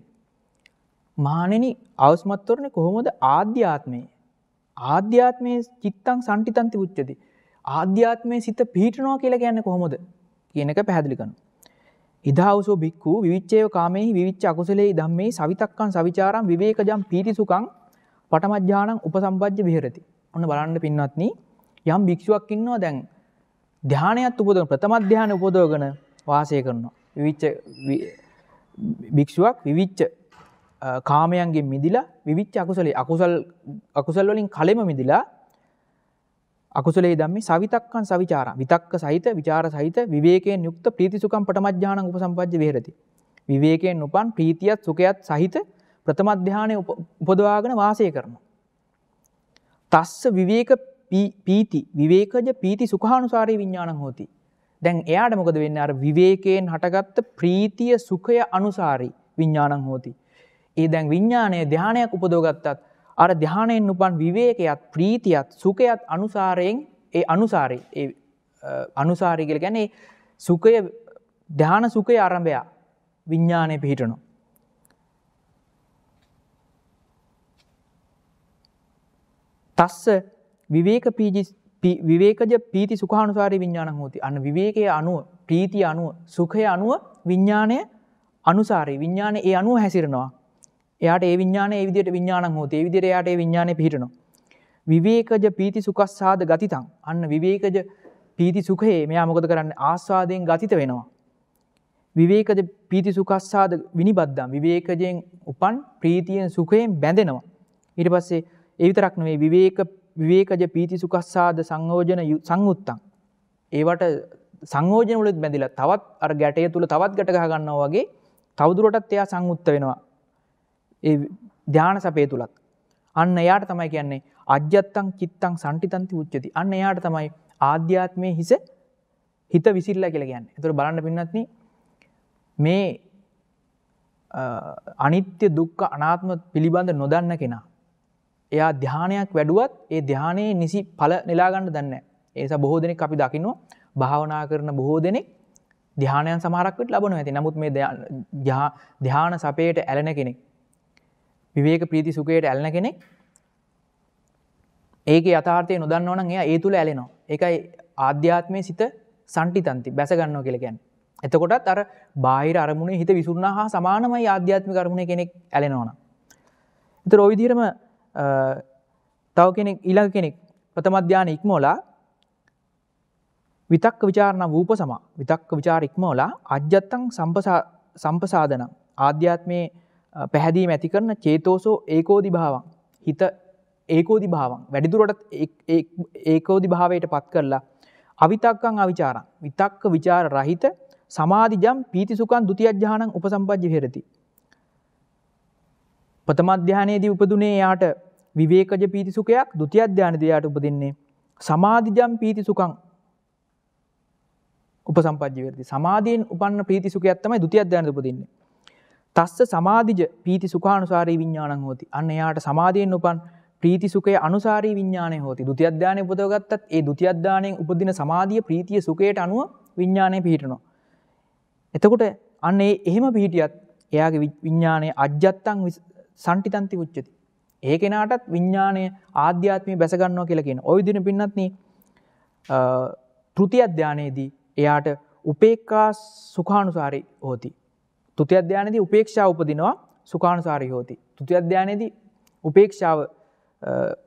මානෙන අවස්මත්වරණ කොහොමද ආධ්‍යාත්මයේ ආධ්‍යාත්මය චිත්තං සන්ටිතන්ති පුච්චති. ආධ්‍යාත්මය සිත පිහිටනවා කියලා ගැන්න කොහොමද කියනක පැදිලිකන්න. ඉදහවසෝ බික්කු විච්චය කාමෙහි විච්ච අකුසලේ දම්මේ සවිතක්කන් සවිචාරම් විවේකජම් පිටිසුකං පටමජ්‍යානං උපසම්බජ්්‍ය විහරති ඔන්න බලන්න පින්වත්න යම් භික්ෂුවක් ඉන්නවා දැන් ධ්‍යානයත් උපදව ප්‍රථමධ්‍යාන උපදෝගන වාසය කරනවා. විවිච්ච භික්ෂුවක් විවිච්ච කාමයන්ගේ මිදිලා විවිච්ච අකුසලේ අකුසල් අකුසල් වලින් කලෙම මිදිලා අකුසලේ ධම්මේ සවිතක්කං සවිචාරං විතක්ක සහිත විචාර සහිත විවේකයෙන් යුක්ත ප්‍රීතිසුඛං පටමඥානං උපසම්පජ්ජ විහෙරති විවේකයෙන් උපන් ප්‍රීතියත් සුඛයත් සහිත ප්‍රථම ධානය උපදවාගෙන වාසය කරනවා තස්ස විවේක පීති විවේකජ පීති සුඛානුසාරී විඥානං හෝති දැන් එයාට මොකද වෙන්නේ අර විවේකයෙන් හටගත්ත ප්‍රීතිය සුඛය අනුසාරී විඥානං හෝති ඒ දැන් විඥානය ධානයක් උපදවගත්තත් අර ධ්‍යානයෙන් උපන් විවේකයත් ප්‍රීතියත් සුකයත් අනුසාරයෙන් ඒ අනුසාරය අනුසාරීගල ගැනේ සුකය ධ්‍යාන සුකය අරඹයා විඤ්ඥානය පිහිටනු. තස්ස විවේක විවේකජ පීති සුකානුසාරය විඤ්ඥාන හෝති අන්න විවේකය අනුව ප්‍රීති අනුව සුකය අනුව විඤ්ඥානය අනුසාරය විඤ්ඥානය ඒ අනුව හැසිරෙනවා එයාට ඒ විඥාන ඒ විදිහට විඥානං හෝති. ඒ විදිහට එයාට ඒ විඥානය පිහිටනවා. විවේකජ පීති සුඛස්සාද ගතිතං. අන්න විවේකජ පීති සුඛයේ මෙයා මොකද කරන්නේ? ආස්වාදයෙන් ගතිත වෙනවා. විවේකජ පීති සුඛස්සාද විනිබද්දම්. විවේකජයෙන් උපන් ප්‍රීතියෙන් සුඛයෙන් බැඳෙනවා. ඊට පස්සේ ඒ විතරක් නෙවෙයි විවේක විවේකජ පීති සුඛස්සාද සංයෝජන සංයුත්තං. ඒවට සංයෝජන වලත් බැඳිලා තවත් අර ගැටය තුල තවත් ගැට ගහ ගන්නවා වගේ තවදුරටත් එයා සංයුත්ත වෙනවා. ඒ ධ්‍යාන සපේ තුළත්. අන්න එයාට තමයි කියන්නේ අජ්‍යත්තං චිත්තං සන්ටිතන්ති උච්චති අන්න එයාට තමයි ආධ්‍යාත්මය හිස හිත විසිල්ල කියල ගැන්න තුර බලන්න පින්නත්න මේ අනිත්‍ය දුක්ක අනාත්ම පිළිබඳ නොදන්න කෙනා. එයා ධ්‍යානයක් වැඩුවත් ඒ ධ්‍යානයේ නිසි පල නිලාගන්න දන්න ඒස බොහෝ දෙනෙක් අපි දකිනවා භාවනා කරන බොහෝ දෙනෙක් ධ්‍යානයන් සමහරක්වට ලබන ඇති නමුත් මේ ධ්‍යාන සපේට ඇලෙන කෙනෙක් විවේක ප්‍රීති සුකයට ඇල්න කෙනෙක් ඒක අතාර්ථය නොදන්නවන එය ඒ තුළ ඇලෙනවා එකයි ආධ්‍යාත්මය සිත සන්ටිතන්ති බැසගන්න කෙලකැන් එතකොටත් අර බාහිර අරමුණේ හිත විසුරුණා හා සමානමයි ආධ්‍යාත්මි කරුණය කෙනෙක් ඇලෙනවන එත රෝවිදිරම තව කෙනෙක් ඉලඟ කෙනෙක් ප්‍රථමධ්‍යාන ඉක්මෝලා විතක්ක විචාරණ වූප සම විතක්ක විචාර ඉක්මෝලා අජ්‍යත්තං සම්පසාධන ආධ්‍යාත්මයේ පැහැදීම ඇති කරන චේතෝසෝ ඒකෝදි භාවන් හිත ඒකෝදි භාවන් වැඩිදුරටත් ඒකෝදි භාවයට පත් කරලා අවිතක්කං අවිචාරං විතක්ක විචාර රහිත සමාධිජම් පීතිසුකන් දුතියජ්‍යානං උපසම්පජ්ජි හෙරති. ප්‍රථමධ්‍යානයේදී උපදුනේ යාට විවේකජ පීතිසුකයක් දුතියධ්‍යානදයාට උපදින්නේ සමාධිජම් පීතිසුකං උපසම්පජ්ජි වෙරදි සමාධීෙන් උපන්න පීතිසුකයක්ත්තමයි දුතියධ්‍යාන උපදින්නේ තස්ස සමාධිජ පීති සුකානුසාරී විඤ්ඥාණන් හෝති අන්න යාට සමාධයෙන් උපන් ප්‍රීතිසුකය අනුසාරී විඤ්ඥානය හෝති දුතිධ්‍යානය උපදවගත්තත් ඒ දුතිධ්‍යානයෙන් උපදින සමාධිය ප්‍රීතිය සුකයට අනුව විඤ්ඥානය පිහිටනවා. එතකොට අන්න එහෙම පිහිටියත් එයාගේ විඤ්ඥානය අජ්‍යත්තන් සන්ටිතන්ති උච්චති. ඒ කෙනටත් විඤ්ඥානය ආධ්‍යාත්මී බැසගන්නවා කියලකෙන ඔයදින පින්නත්න තෘති අධ්‍යානයේදී එයාට උපේක්කා සුකානුසාරී ඕති තුති අධ්‍යානති උපේක්ෂාව උපදිනවා සුකානුසාරී හෝති. තුති අධ්‍යානයේදී උපේක්ෂාව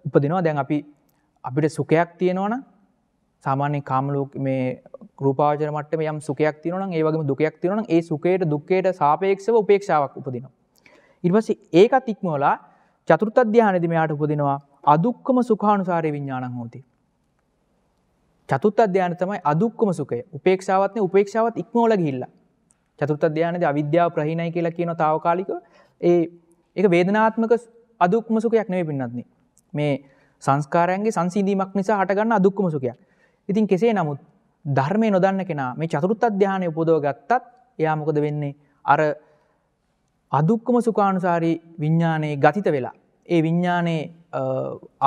උපදිනවා දැන් අපි අපිට සුකයක් තියෙනවන සාමාන්‍ය කාමලෝක මේ රූපාජන මටම යම් සුකයක් තියනන ඒවගේ දුකයක් තියනන ඒ සුකයට දුක්කයට සාපේක්ෂව උපේක්ෂාවක් උපදිනවා. ඉර්වස ඒක තික්මෝලා චතුෘත අධ්‍යානද මෙයාට උපදිනවා අදුක්කම සුකානුසාරය විඤ්ඥාණන් හෝති. චතුත් අධ්‍යාන තමයි අදුක්කම සුකය උපේක්ෂාවත්න උපේක්ෂාවත් ඉක්මෝල ගිල්ලා චතුත ධ්‍යානද අවිද්‍යාව ප්‍රහිණයි කියලා කියන තාවකාලික ඒ එක වේදනාත්මක අදුක්ම සුඛයක් නෙවෙයි පින්නත්නේ. මේ සංස්කාරයන්ගේ සංසිඳීමක් නිසා හටගන්න අදුක්කම සුඛයක්. ඉතින් කෙසේ නමුත් ධර්මය නොදන්න කෙනා මේ චතුර්ථ ධානය උපදව ගත්තත් එයා මොකද වෙන්නේ අර අදුක්කම සුකානුසාරී විඤ්ඥානයේ ගතිත වෙලා. ඒ විඤ්ඥානයේ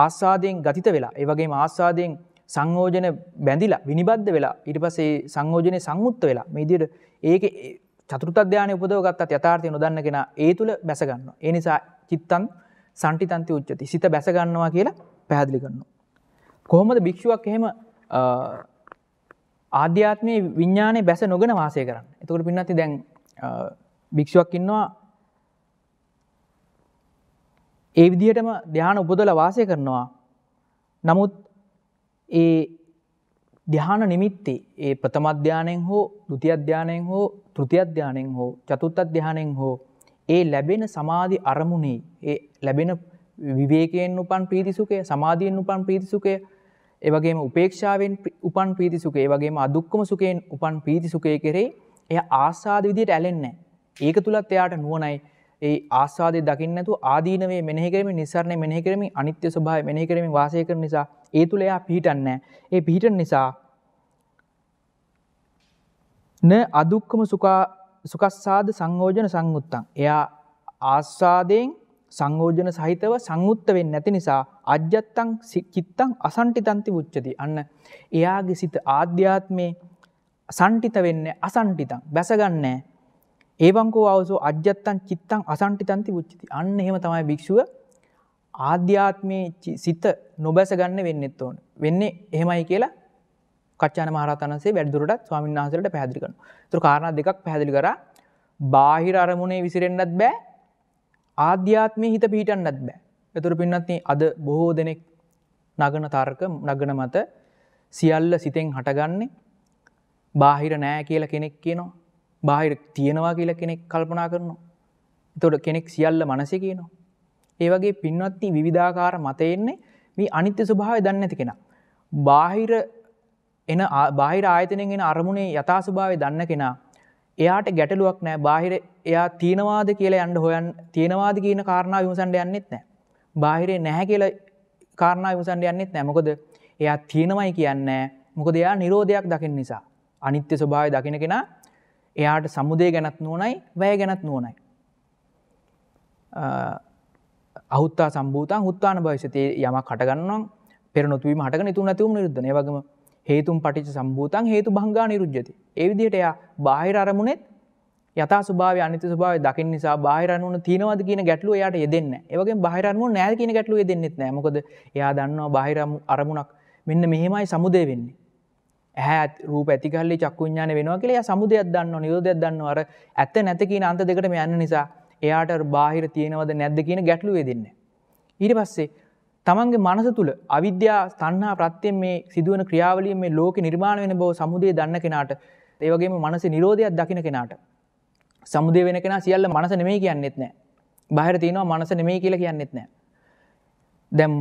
ආස්සාදයෙන් ගතිත වෙලා ඒවගේ ආස්සාදයෙන් සංෝජන බැඳිලා විනිබද්ධ වෙලා ඉට පසේ සංෝජනය සංයුත්ත වෙලා මේදිට ඒක චතුෘතධ්‍යාන උපදෝගත්තත් යථාර්ථය නොදන්නගෙන ඒ තුළ බැසගන්න. එනිසා චිත්තන් සන්ටිතන්ති උච්චති සිත බැසගන්නවා කියලා පැහැදිලි කරන්න. කොහොමද භික්ෂුවක් එහෙම ආධ්‍යාත්මය විඤ්ඥානය බැස නොගෙන වාසය කරන්න එතකට පින්නති දැන් භික්ෂුවක් ඉන්නවා ඒ විදිහටම ධ්‍යාන උපදල වාසය කරනවා නමුත් ඒ ධ්‍යාන නිමිත්තේ ඒ ප්‍රථමධ්‍යානයෙන් හෝ දුතියධ්‍යානයෙන් හෝ තෘතියධ්‍යානයෙන් හෝ චතුත් අධ්‍යානයෙන් හෝ ඒ ලැබෙන සමාධි අරමුණේ ඒ ලැබෙන විවේකයෙන් උපන් ප්‍රීතිසුකය සමාධියෙන් උපන් ප්‍රීතිසුකය ඒවගේම උපේක්ෂාවෙන් උපන් ප්‍රීතිසුකේ වගේම අදුක්කම සුකයෙන් උපන් ප්‍රීතිසුකය කෙරේ එය ආසාධ විදියට ඇලෙන්න. ඒක තුළත් එයාට නුවනයි ඒ ආසාධය දකින්නතු ආදීනවේ මෙනෙහිකරම නිසරණය මෙනෙහිකරම අනිත්‍ය ස්භාව මෙනෙහිකරම වාසය කර නිසා ඒ තුළ එයා පිහිටන්න ඒ පිහිටන් නිසා න අදුක්කම සුකා සුකස්සාද සංයෝජන සංගුත්තන් එයා ආස්සාදයෙන් සංයෝජන සහිතව සංයුත්ත වෙන්නේ නැති නිසා අජ්ජත්තං චිත්තං අසන්ටිතන්ති උච්චති අන්න එයාගේ සිත ආධ්‍යාත්මේ සන්ටිත වෙන්නේ අසන්ටිතං බැසගන්නේ ඒවංකෝ අවසෝ අජ්ජත්තං චිත්තං අසන්ටිතන්ති උච්චති අන්න එහෙම තමයි භික්ෂුව ආධ්‍යාත්මයේ සිත නොබැස ගන්න වෙන්නෙත් ඕන වෙන්නේ එහෙමයි කියලා කච්චාන මහරතන්සේ වැඩදුරටත් ස්වාමන් වහසලට පැදිිකන තුර කාරණ දෙකක් පැදිලි කර බාහිර අරමුණේ විසිරෙන්න්නත් බෑ ආධ්‍යාත්මය හිත පිහිටන්නත් බෑ එතුර පින්නත්න්නේ අද බොහෝ දෙනෙක් නගන තර්ක නගන මත සියල්ල සිතෙන් හටගන්නේ බාහිර නෑ කියලා කෙනෙක් කියනවා බාහිර තියෙනවා කියලා කෙනෙක් කල්පනා කරනවා තොට කෙනෙක් සියල්ල මනස කියනවා ඒවගේ පින්වත්ති විවිධාකාර මතයෙන්නේ මේ අනිත්‍ය ස්වභාවය දන්න ඇති කෙන. බාහිර එන බාහිර ආයතනෙන් එන අරමුණේ යථා ස්වභාවය දන්න කෙනා එයාට ගැටලුවක් නෑ බාහිර එයා තියෙනවාද කියලා යන්න හොයන් තියෙනවාද කියන කාරණා විමසන්ඩ යන්නෙත් නෑ. බාහිරේ නැහැ කියලා කාරණා විමසන්ඩ යන්නෙත් නෑ මොකද එයා තියෙනවයි කියන්න මොකද එයා නිරෝධයක් දකින නිසා. අනිත්‍ය ස්වභාවය දකින කෙනා එයාට සමුදය ගැනත් නුවනයි වැය ගැනත් නුවනයි. අහුත්තා සම්බූතන් හුත්තාන භවිෂතය යම කටගන්නම් පෙර නොතුවීම හටක නිතු නැතිවම් නිරුද්ධන වගම හේතුම් පටිච සම්බූතන් හේතු භංගා නිරුද්ජති ඒවිදියට එයා බාහිර අරමුණෙත් යතා සුභාව අනිත සභාව දකිින් නිසා බාහිරනුවන තිනවද කියන ගැටලු යට යෙදන්න ඒවගේ බහිරන්ම නෑ කියන ගැටලු දෙන්නෙත් නෑමකොද එයා දන්නවා බාහිරම අරමුණක් මෙන්න මෙහෙමයි සමුදය වෙන්නේ ඇත් රූප ඇතිකල්ලි චක්කුඥාන වෙනවා කියලා සමුදයක් දන්න නිරෝධයක් දන්නවර ඇත්ත නැතකින් අන්ත දෙකට යන්න නිසා එයාට බාහිර තියෙනවද නැද්ද කියන ගැටලුවේ දෙන්න. ඊට පස්සේ තමන්ගේ මනස තුළ අවිද්‍යා තන්හා ප්‍රත්්‍යයෙන් මේ සිදුවන ක්‍රියාවලින් මේ ලෝක නිර්මාණ වෙන බව සමුදේ දන්න කෙනාට ඒවගේ මනස නිරෝධයක් දකින කෙනාට. සමුදේ වෙන කෙන සියල්ල මනස නෙමේ කියන්නෙත් නෑ. බහිර තියෙනවා මනස නෙමේ කියලා කියන්නෙත් නෑ. දැම්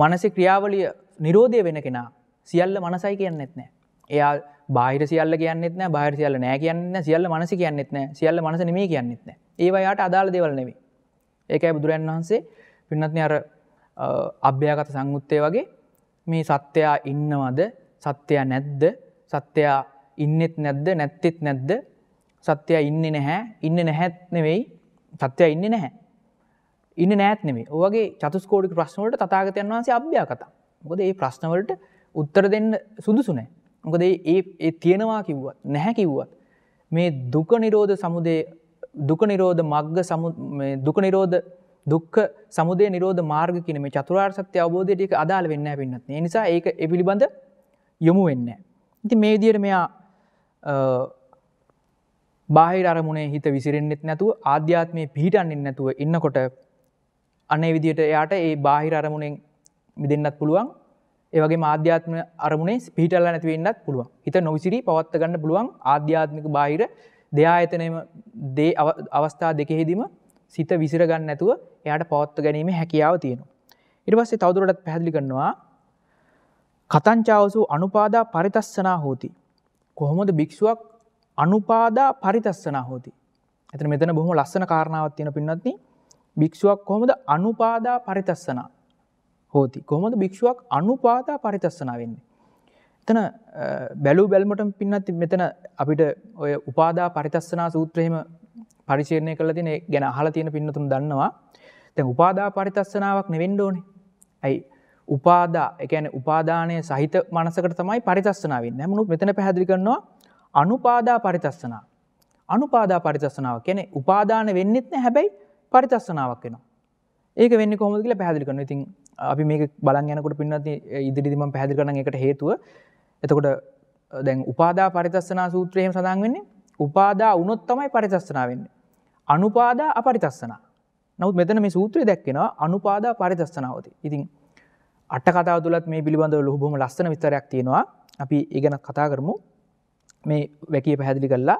මනස ක්‍රියාවලිය නිරෝධය වෙන කෙනා සියල්ල මනසයි කියන්නෙත් නෑ. එයා බාහිර සියල්ල කියන්නෙත් නෑ බාහිර සියල්ල නෑ කියන්න සියල්ල මනස කියන්නෙත් නෑ සියල්ල මනස නෙමේ කියන්නෙත් නෑ ඒවයාට අදාළ දෙවල් නෙවේ ඒකයි බුදුරන් වහන්සේ පින්නත්න අර අභ්‍යාගත සංගුත්තය වගේ මේ සත්‍යයා ඉන්නවද සත්‍යයා නැද්ද සත්‍යයා ඉන්නෙත් නැද්ද නැත්තෙත් නැද්ද සත්‍යයා ඉන්න නැහැ ඉන්න නැහැත් නෙවෙයි සත්‍යයා ඉන්න නැහැ ඉන්න නෑත් නෙමේ ඔගේ චතුස්කෝඩික ප්‍රශ්නවලට තතාගතයන් වහන්සේ අභ්‍යා කතා මොකද ඒ ප්‍රශ්නවලට උත්තර දෙන්න සුදුසුනෑ මොකද ඒ තියෙනවා කිව්වත් නැහැ කිව්වත් මේ දුක නිරෝධ සමුදේ දුක නිරෝධ මග්ග දුක නිරෝධ දුක්ක සමුදේ නිරෝධ මාර්ග කියන මේ චතුරාර් සත්‍ය අවබෝධයට එක අදාළ වෙන්න පින්නත් නිසා ඒක එපිළිබඳ යොමු වෙන්න. ඉති මේ දියට මෙයා බාහිර අරමුණේ හිත විසිරෙන්න්නෙත් නැතුව ආධ්‍යාත්මය පිහිටන්නෙන් නැතුව ඉන්නකොට අනේ විදියට එයාට ඒ බාහිර අරමුණෙන් මිදන්නත් පුළුවන් ඒවගේ ආධ්‍යාත්ම අරමුණේ පිහිටල්ල නැතිවෙන්නත් පුළුවන් හිත නොවිසිරි පවත්තගන්න පුළුවන් ආධ්‍යාත්මික බාහිර දෙයායතනම දේ අවස්ථා දෙකෙහිදීම සිත විසිරගන්න නැතුව එයට පවත්ත ගැනීම හැකියාව තියෙනවා. ඉටවස්සේ තවදුරටත් පැදිලි කරනවා කතංචාවසු අනුපාදා පරිතස්සනා හෝති. කොහොමද භික්‍ෂුවක් අනුපාදා පරිතස්සනා හෝති. ඇතන මෙතන බොහොම ලස්සන කාරණාවත් තියෙන පින්නත්න්නේ භික්ෂුවක් කොහොමද අනුපාදා පරිතස්සනා හෝති කොහොමද භික්ෂුවක් අනුපාතා පරිතස්සනාවෙන්නේ. එතන බැලූ බැල්මට පින්නත් මෙතන අපිට ඔය උපාදා පරිතස්සනා සූත්‍රයම පරිශේණය කල තින ගැන හල තියෙන පින්නතුන් දන්නවා තැන් උපාදා පරිතස්සනාවක් නෙවෙන්ඩෝන ඇයි උපාදා එකන උපාදානය සහිත මනසකට තමයි පරිතස්සනාවෙන් නැමුණු මෙතන පැහැදිි කරනවා අනුපාදා පරිතස්සනා අනුපාදා පරිතස්සනාව කෙනෙ උපාදාන වෙන්නෙත්න හැබැයි පරිතස්සනාවක් වෙනවා ඒක වෙන්න කොහොමද කියලා පැහැදිලි කරනවා. ඉතින් අපි මේක බලන් යනකොට පින්නත් ඉදිරියේදී මම පැහැදිලි කරන එකට හේතුව එතකොට දැන් උපාදා පරිතස්සනා සූත්‍රය එහෙම සඳහන් වෙන්නේ උපාදා වුණොත් තමයි පරිතස්සනා වෙන්නේ. අනුපාදා අපරිතස්සනා. නමුත් මෙතන මේ සූත්‍රය දැක්කෙනවා අනුපාදා පරිතස්සනාවති. ඉතින් අට කතා තුලත් මේ පිළිබඳව ලොහුබොම ලස්සන විස්තරයක් තියෙනවා. අපි ඒ ගැන කතා කරමු. මේ වැකිය පැහැදිලි කළා.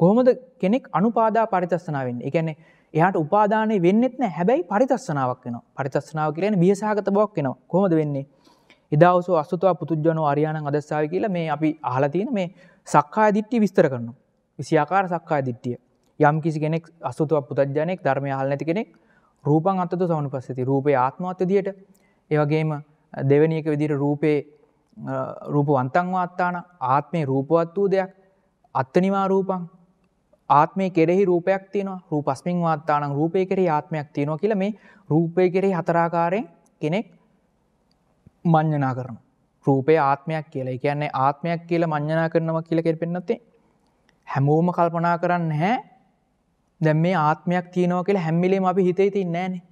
කොහොමද කෙනෙක් අනුපාදා පරිතස්සනා වෙන්නේ? ඒ කියන්නේ එහට උපාදානය වෙන්නෙත් නෑ හැබැයි පරිතස්සනාවක් වෙන පරිතස්සනාව කියන බියසාගත බවක් වෙන කොමද වෙන්නේ එදවස අස්තුව පුතුද්ජන අරයාණන් අදස්සාාව කියලා මේ අපි අහලතියන මේ සක්කා දිට්ටි විස්තර කරනු විසියාකාර සක්කා දිට්ටිය යම් කිසි කෙනෙක් අස්තුතුව පුතජ්ජනෙක් ධර්මය හල් නැති කෙනෙක් රූපන් අත්තතු සවනු පස්සති රූපේ ආත්මවත්තදියට ඒවගේම දෙවනියක විදිර රූපේ රූප වන්තංවාත්තාන ආත්මේ රූපවත් වූ දෙයක් අත්තනිවා රූපන් ආත්මය කෙරෙහි රූපයක් තියෙන රූපස්මින් වාත්තානං රූපය කෙරෙහි ආත්මයක් තියෙනවා කියල මේ රූපය කෙරෙහි හතරාකාරයෙන් කෙනෙක් මං්ඥනා කරන. රූපය ආත්මයක් කියලා කියන්නේ ආත්මයක් කියලා මං්ඥනා කරනව කියලකෙර පෙන්නත්තේ. හැමෝම කල්පනා කරන්න හැ දැම් මේ ආත්මයක් තියනව කියලා හැම්මිලේම අපි හිතේ තින් නෑන.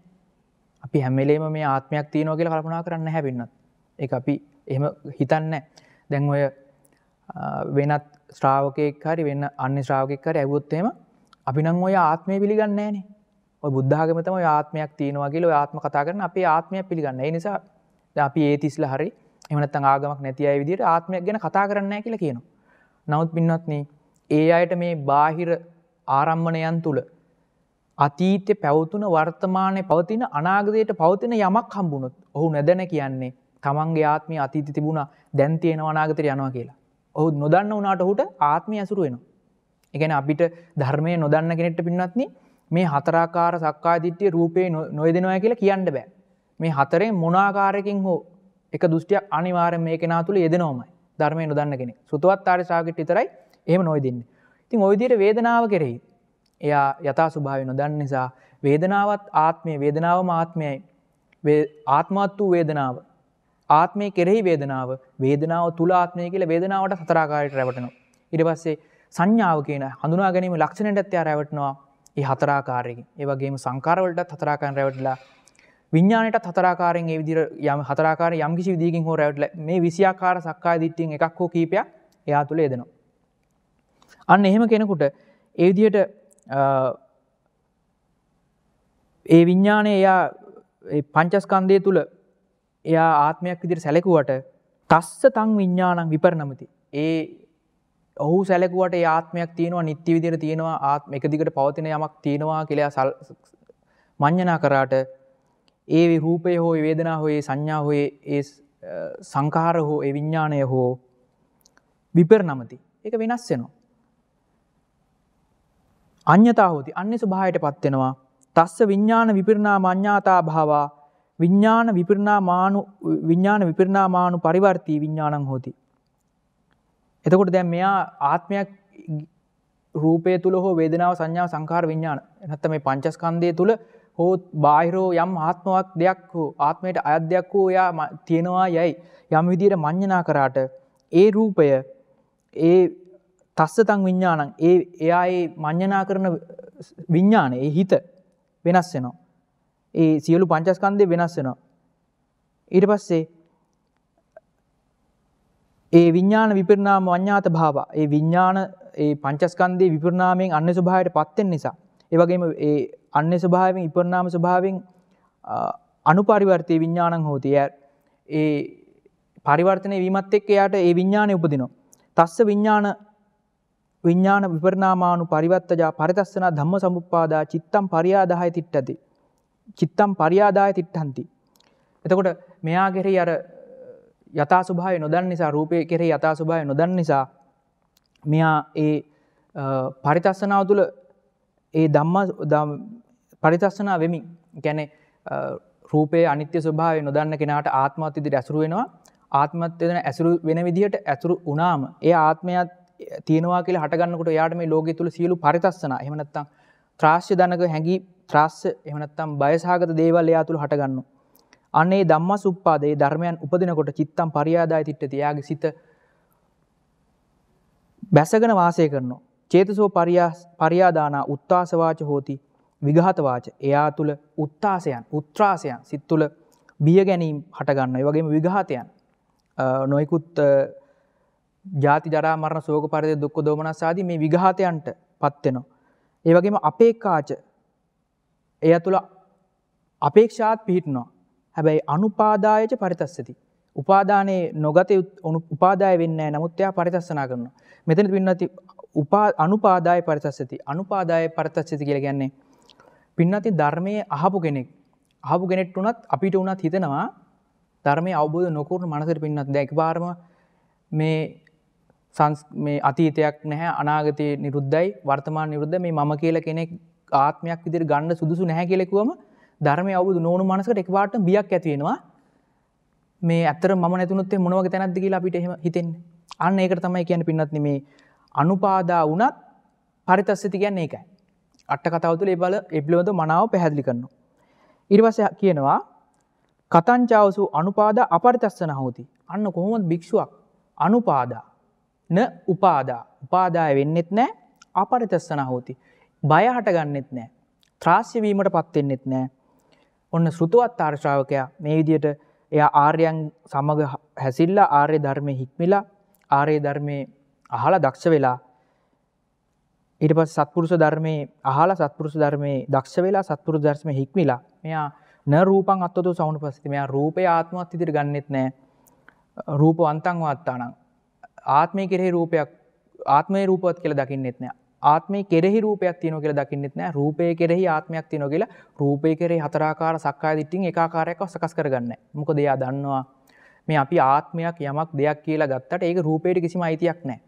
අපි හැමිලේම මේ ආත්මයක් තියනෝ කියලා කල්පනා කරන්න හැබින්නත්. එක අපි එම හිතන්න දැන් ඔය වෙනත් ශ්‍රාවකයක් හරි වෙන්න අන්න ශ්‍රාවකෙක්කර ඇවුත්තේම අපි නං ඔය ආත්මය පිළිගන්නේන ඔය බුද්ධාගමතම ආත්මයක් තියෙනවාගේල ආත්ම කතා කරන අපේ ආත්මය පිළිගන්න නිසා අපි ඒතිස්ල හරි එමනත් ආගමක් නැති අය විදිට ආත්මයක් ගැන කතා කරන්න කියලා කියන. නවත් පින්නත්න ඒ අයට මේ බාහිර ආරම්මණයන් තුළ අතීත්‍ය පැවතුන වර්තමානය පවතින අනාගතයට පවතින යමක් හම්බුණොත් ඔහු නැදැන කියන්නේ තමන්ගේ ආත්මය අතීති තිබුණා දැන්තියෙන වනාගතර යනවා කියලා ඔහු නොදන්න වනාට හුට ආත්මය ඇසුරු වෙන. එකන අපිට ධර්මය නොදන්න කෙනෙට පින්නත්න මේ හතරාකාර සක්කා දිට්්‍යය රූපය නොයදෙනවා කියලා කියන්න බෑ. මේ හතරේ මොනාකාරයකින් හෝ එක දුෂ්ටිය අනිවාර මේ කෙන තුළ යෙදනෝමයි ධර්මය නොදන්න කෙනෙ සුතුවත් ආරි සාගට තරයි එහම නොයදන්න. ඉතින් ඔයදිට වේදනාව කෙරෙහි. එයා යතා සුභාව නොදන්න නිසා වේදනාවත් ආත්මය වේදනාව මාත්මයයි ආත්මත් වූ වේදනාව ආත්මය කෙරෙහි වේදනාව වේදනාව තුළ ආත්මය කියල වේදනාවට සතරාකාරයට රැවටනවා. ඉට පස්සේ සංඥාව කියන හඳුනා ගැනීම ලක්ෂණයට ඇත්යා රැවටනවා ඒ හතරාකාරයකි ඒවගේම සංකාරවලට හතරාකාන් රැවටලා විඤ්ඥානයට හතරාකාරෙන් ඒ විදිර යම හතරාකාර යම්කිසි විදිකින් හෝ රැවටල මේ විසියාකාර සක්කා දිට්ටියෙන් එකක් හෝ කීපයක් එයා තුළ එදනවා. අන්න එහෙම කෙනෙකුට ඒවිදියට ඒ විඤ්ඥානය එයා පංචස්කන්දය තුළ එයා ආත්මයක් විදිර සැලකුවට තස්ස තං විඤ්ඥානං විපරණමති. ඒ ඔහු සැලකුවට ආත්මයක් තියෙනවා නිත්‍ය විදිර තියෙනවා ආත් එක දිකට පවතින යමක් තියෙනවා කියලා සල් මං්ඥනා කරාට ඒ රූපය හෝ වේදනා හොයේ සංඥා හොයේ ඒ සංකාර හෝ ඒ විඤ්ඥානය හෝ විපර නමති එක වෙනස් වෙනවා. අන්‍යතාවති අන්‍ය ස්භායට පත්වෙනවා තස්ස විඤ්ඥාන විපිරණා මං්ඥාතා භාවා විඤ්ඥාන විපරණාමානු විඤ්ඥාන විපරණාමානු පරිවර්තී විඤ්ඥානං හෝති. එතකොට දැන් මෙයා ආත්මයක් රූපය තුළ හෝ වේදනාව සංඥාව සංකාර විඤ්ඥාන නැත්ත මේ පංචස්කන්දය තුළ හෝ බාහිරෝ යම් ආත්මාවක් දෙයක් හෝ ආත්මයට අයද්‍යයක් වූ ඔයා තියෙනවා යැයි යම් විදියට මං්ඥනා කරාට ඒ රූපය ඒ තස්සතං විඤ්ඥානන් ඒ එයා ඒ මං්ඥනා කරන විඤ්ඥාන ඒ හිත වෙනස් වෙනවා. ඒ සියලු පංචස්කන්දය වෙනස් වෙනවා. ඊට පස්සේ ඒ විඤ්ඥාන විපරණාම වඤ්ඥාත භාව ඒ විඤ්ඥාන ඒ පංචස්කන්දය විපරණාමෙන් අන්න ස්වභායට පත්තෙන් නිසා. ඒවගේම ඒ අන්න ස්වභාවෙන් ඉපරණාම ස්වභාවෙන් අනුපරිවර්තය විඤ්ඥානං හෝතිය ඒ පරිවර්තනය වීමත් එක් එයාට ඒ විඤ්ඥානය උපදිනවා. තස්ස විඤ්ඥාන විඤ්ඥාන විපරණාමානු පරිවත්තජා පරිතස්සන ධම්ම සමුපාදා චිත්තම් පරියාදාහය තිට්ටදී. චිත්තම් පරියාදාය තිට්ටන්ති. එතකොට මෙයා කෙරෙහි අර යතා සුභාය නොදන් නිසා රූපය කෙරෙහි යතා සුභාය නොදන් නිසා මෙයා ඒ පරිතස්සනාව තුළ ඒ දම්ම පරිතස්සනා වෙමින් ගැන රූපය අනිත්‍ය ස්වභාවය නොදන්න කෙනට ආත්මත් ඉදිරි ඇසුරුවෙනවා ආත්මත්්‍යයදන ඇසුරු වෙන විදිහට ඇසුරු උනාම ඒ ආත්මයත් තියෙනවා කියල හටගන්නකට යාට මේ ලෝක තුළ සියලු පරිතස්සන හෙමනත්තං ත්‍රශ්‍ය දනක හැඟී ත්‍රස්ස එමනත්තම් බයසාගත දේවල් එයා තුළ හටගන්න. අන්නේ දම්ම සුප්පාදේ ධර්මයන් උපදිනකොට චිත්තම් පරියාදාය තිට්ට තියාගේ සිත බැසගෙන වාසය කරනවා. චේතසෝ පරියාදාන උත්තාසවාච හෝති විගහතවාච එයා තුළ උත්තාසයන් උත්්‍රාසයන් සිත් තුළ බිය ගැනීම් හටගන්න වගේම විගහතයන් නොයකුත් ජාති ජරාමරණ සෝක පරිද දුක්ක දෝමන සාදී මේ විගහතයන්ට පත්වෙනවා. ඒවගේම අපේකාච එය තුළ අපේක්ෂාත් පිහිටනවා. හැබැයි අනුපාදායච පරිතස්සති. උපාදානයේ නොගත උපාදාය වෙන්න නමුත්යා පරිතස්සනා කරන. මෙතන පින්නති අනුපාදාය පරිතස්සති අනුපාදාය පරිතස්සති කියල ගැන්නේ. පින්නති ධර්මය අහපු කෙනෙක් අහපු කෙනෙට් වනත් අපිට වනත් හිතනවා ධර්මය අවබෝධ නොකරුණු මනසර පින්නත් දැක් බාරම මේ සංස් මේ අතීතයක් නැහැ අනාගතය නිරුද්ධයි වර්තමාන නිරුද්ධ මේ මම කියල කෙනෙක් ආත්මයක් විදිර ගන්න සුදුසු නැහැ කෙලෙකුවම ධර්මය අවුදු නෝනු මනසකට එකවාට බියක් ඇතිවෙනවා මේ ඇතර ම නැතුනත්තේ මොනවග තැනද කියලා අපිට හිතෙන් අන්න ඒකට තමයි කියන පින්නත් මේ අනුපාදා වනත් පරිතස්සති කියන්නේ එකයි අට කතවතු ලබල එබ්ලවද මනාව පැහැදිලි කරනු. ඉරිවස කියනවා කතංචාවසු අනුපාද අපරිතස්සන හෝති අන්න කොහොමත් භික්ෂුවක් අනුපාදා න උපාදා උපාදාය වෙන්නෙත් නෑ අපරිතස්සන හෝති බය හටගන්නෙත් නෑ. ත්‍රාශ්‍යවීමට පත්වෙන්නෙත් නෑ. ඔන්න සෘතුවත් ආර්ශාවකයා මේ විදියට එය ආර්යන් සමඟ හැසිල්ලා ආර්ය ධර්මය හික්මිලා ආරය ධර්මය අහලා දක්ෂ වෙලා ඉට පස් සත්පුරුෂ ධර්මය අහලා සත්පුරුෂ ධර්මය දක්ෂ වෙලා සත්පුරු ධර්ශම හික්මිලා මෙයා න රූපන් අත්තු සවුණු පස්ති මෙයා රූපය ආත්මවත් ඉදිරි ගන්නෙත් නෑ රූප අන්තංවාත්තානම් ආත්මය කෙරෙහි රූපයක් ආත්මය රූපවත් කියල දකින්නෙත් නෑ ආත්මය කෙරෙහි රූපයක් තියන කියල දකින්නෙත් නෑ රූපය කෙරෙහි ආත්මයක් තියන කියලා රූපය කෙරෙහි හතරාකාර සක්කා දිට්ටින් එකකාරයක් සකස් කරගන්න මොක දෙයා දන්නවා මේ අපි ආත්මයක් යමක් දෙයක් කියලා ගත්තට ඒක රූපයට කිසිම අයිතියක් නෑ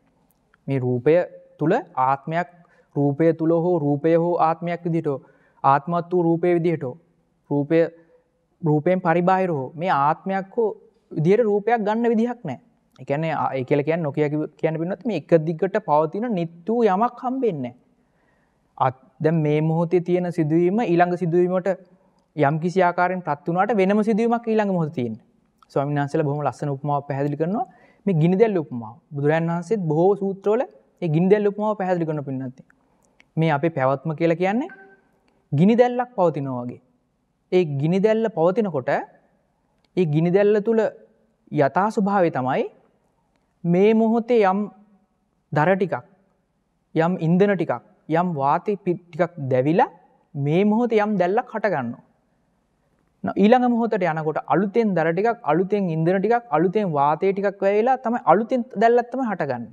මේ රූපය තුළ ආත්මයක් රූපය තුළ හෝ රූපය හෝ ආත්මයක් විදිටෝ ආත්මත් වූ රූපය විදිහට රූපය රූපයෙන් පරිබාහිර හෝ මේ ආත්මයක් හෝ විදියට රූපයක් ගන්න විදිහක් නෑ එකන එකල කියන් නොකය කියන පිනත් මේ එක දිගට පවතින නිත්තුූ යමක් හම්බෙන්න අත්ද මේ මොහොතේ තියෙන සිදුවීම ඊළඟ සිදුවීමට යම් කිසියාකාරෙන් ප්‍රත්වනාට වෙනම සිදුවීමක් ඊළඟ මොහොතින් ස්වාමිනාසල බොහම ලස්සන උපමාව පැහැදිලි කරනවා මේ ගිනිදැල් උපමා බුදුරන් වහන්සේත් බොහෝ සූත්‍රෝල ගිනිදැල් උපමාව පැහැදිලි කරන පින්නත්ති මේ අපේ පැවත්ම කියලා කියන්නේ ගිනි දැල්ලක් පවතිනවාගේ ඒ ගිනි දැල්ල පවතිනකොට ඒ ගිනි දැල්ල තුළ යථා ස්වභාවය තමයි මේ මොහොතේ යම් දර ටිකක් යම් ඉන්දන ටිකක් යම් වාති ටිකක් දැවිලා මේ මොහොත යම් දැල්ලක් හටගන්නවා. ඊළඟ මොහොතට යනකොට අලුතෙන් දර ටිකක් අලුතෙන් ඉන්දන ටිකක් අලුතෙන් වාතය ටිකක් වැයලා තම අලුතෙන් දැල්ලත්තම හටගන්න.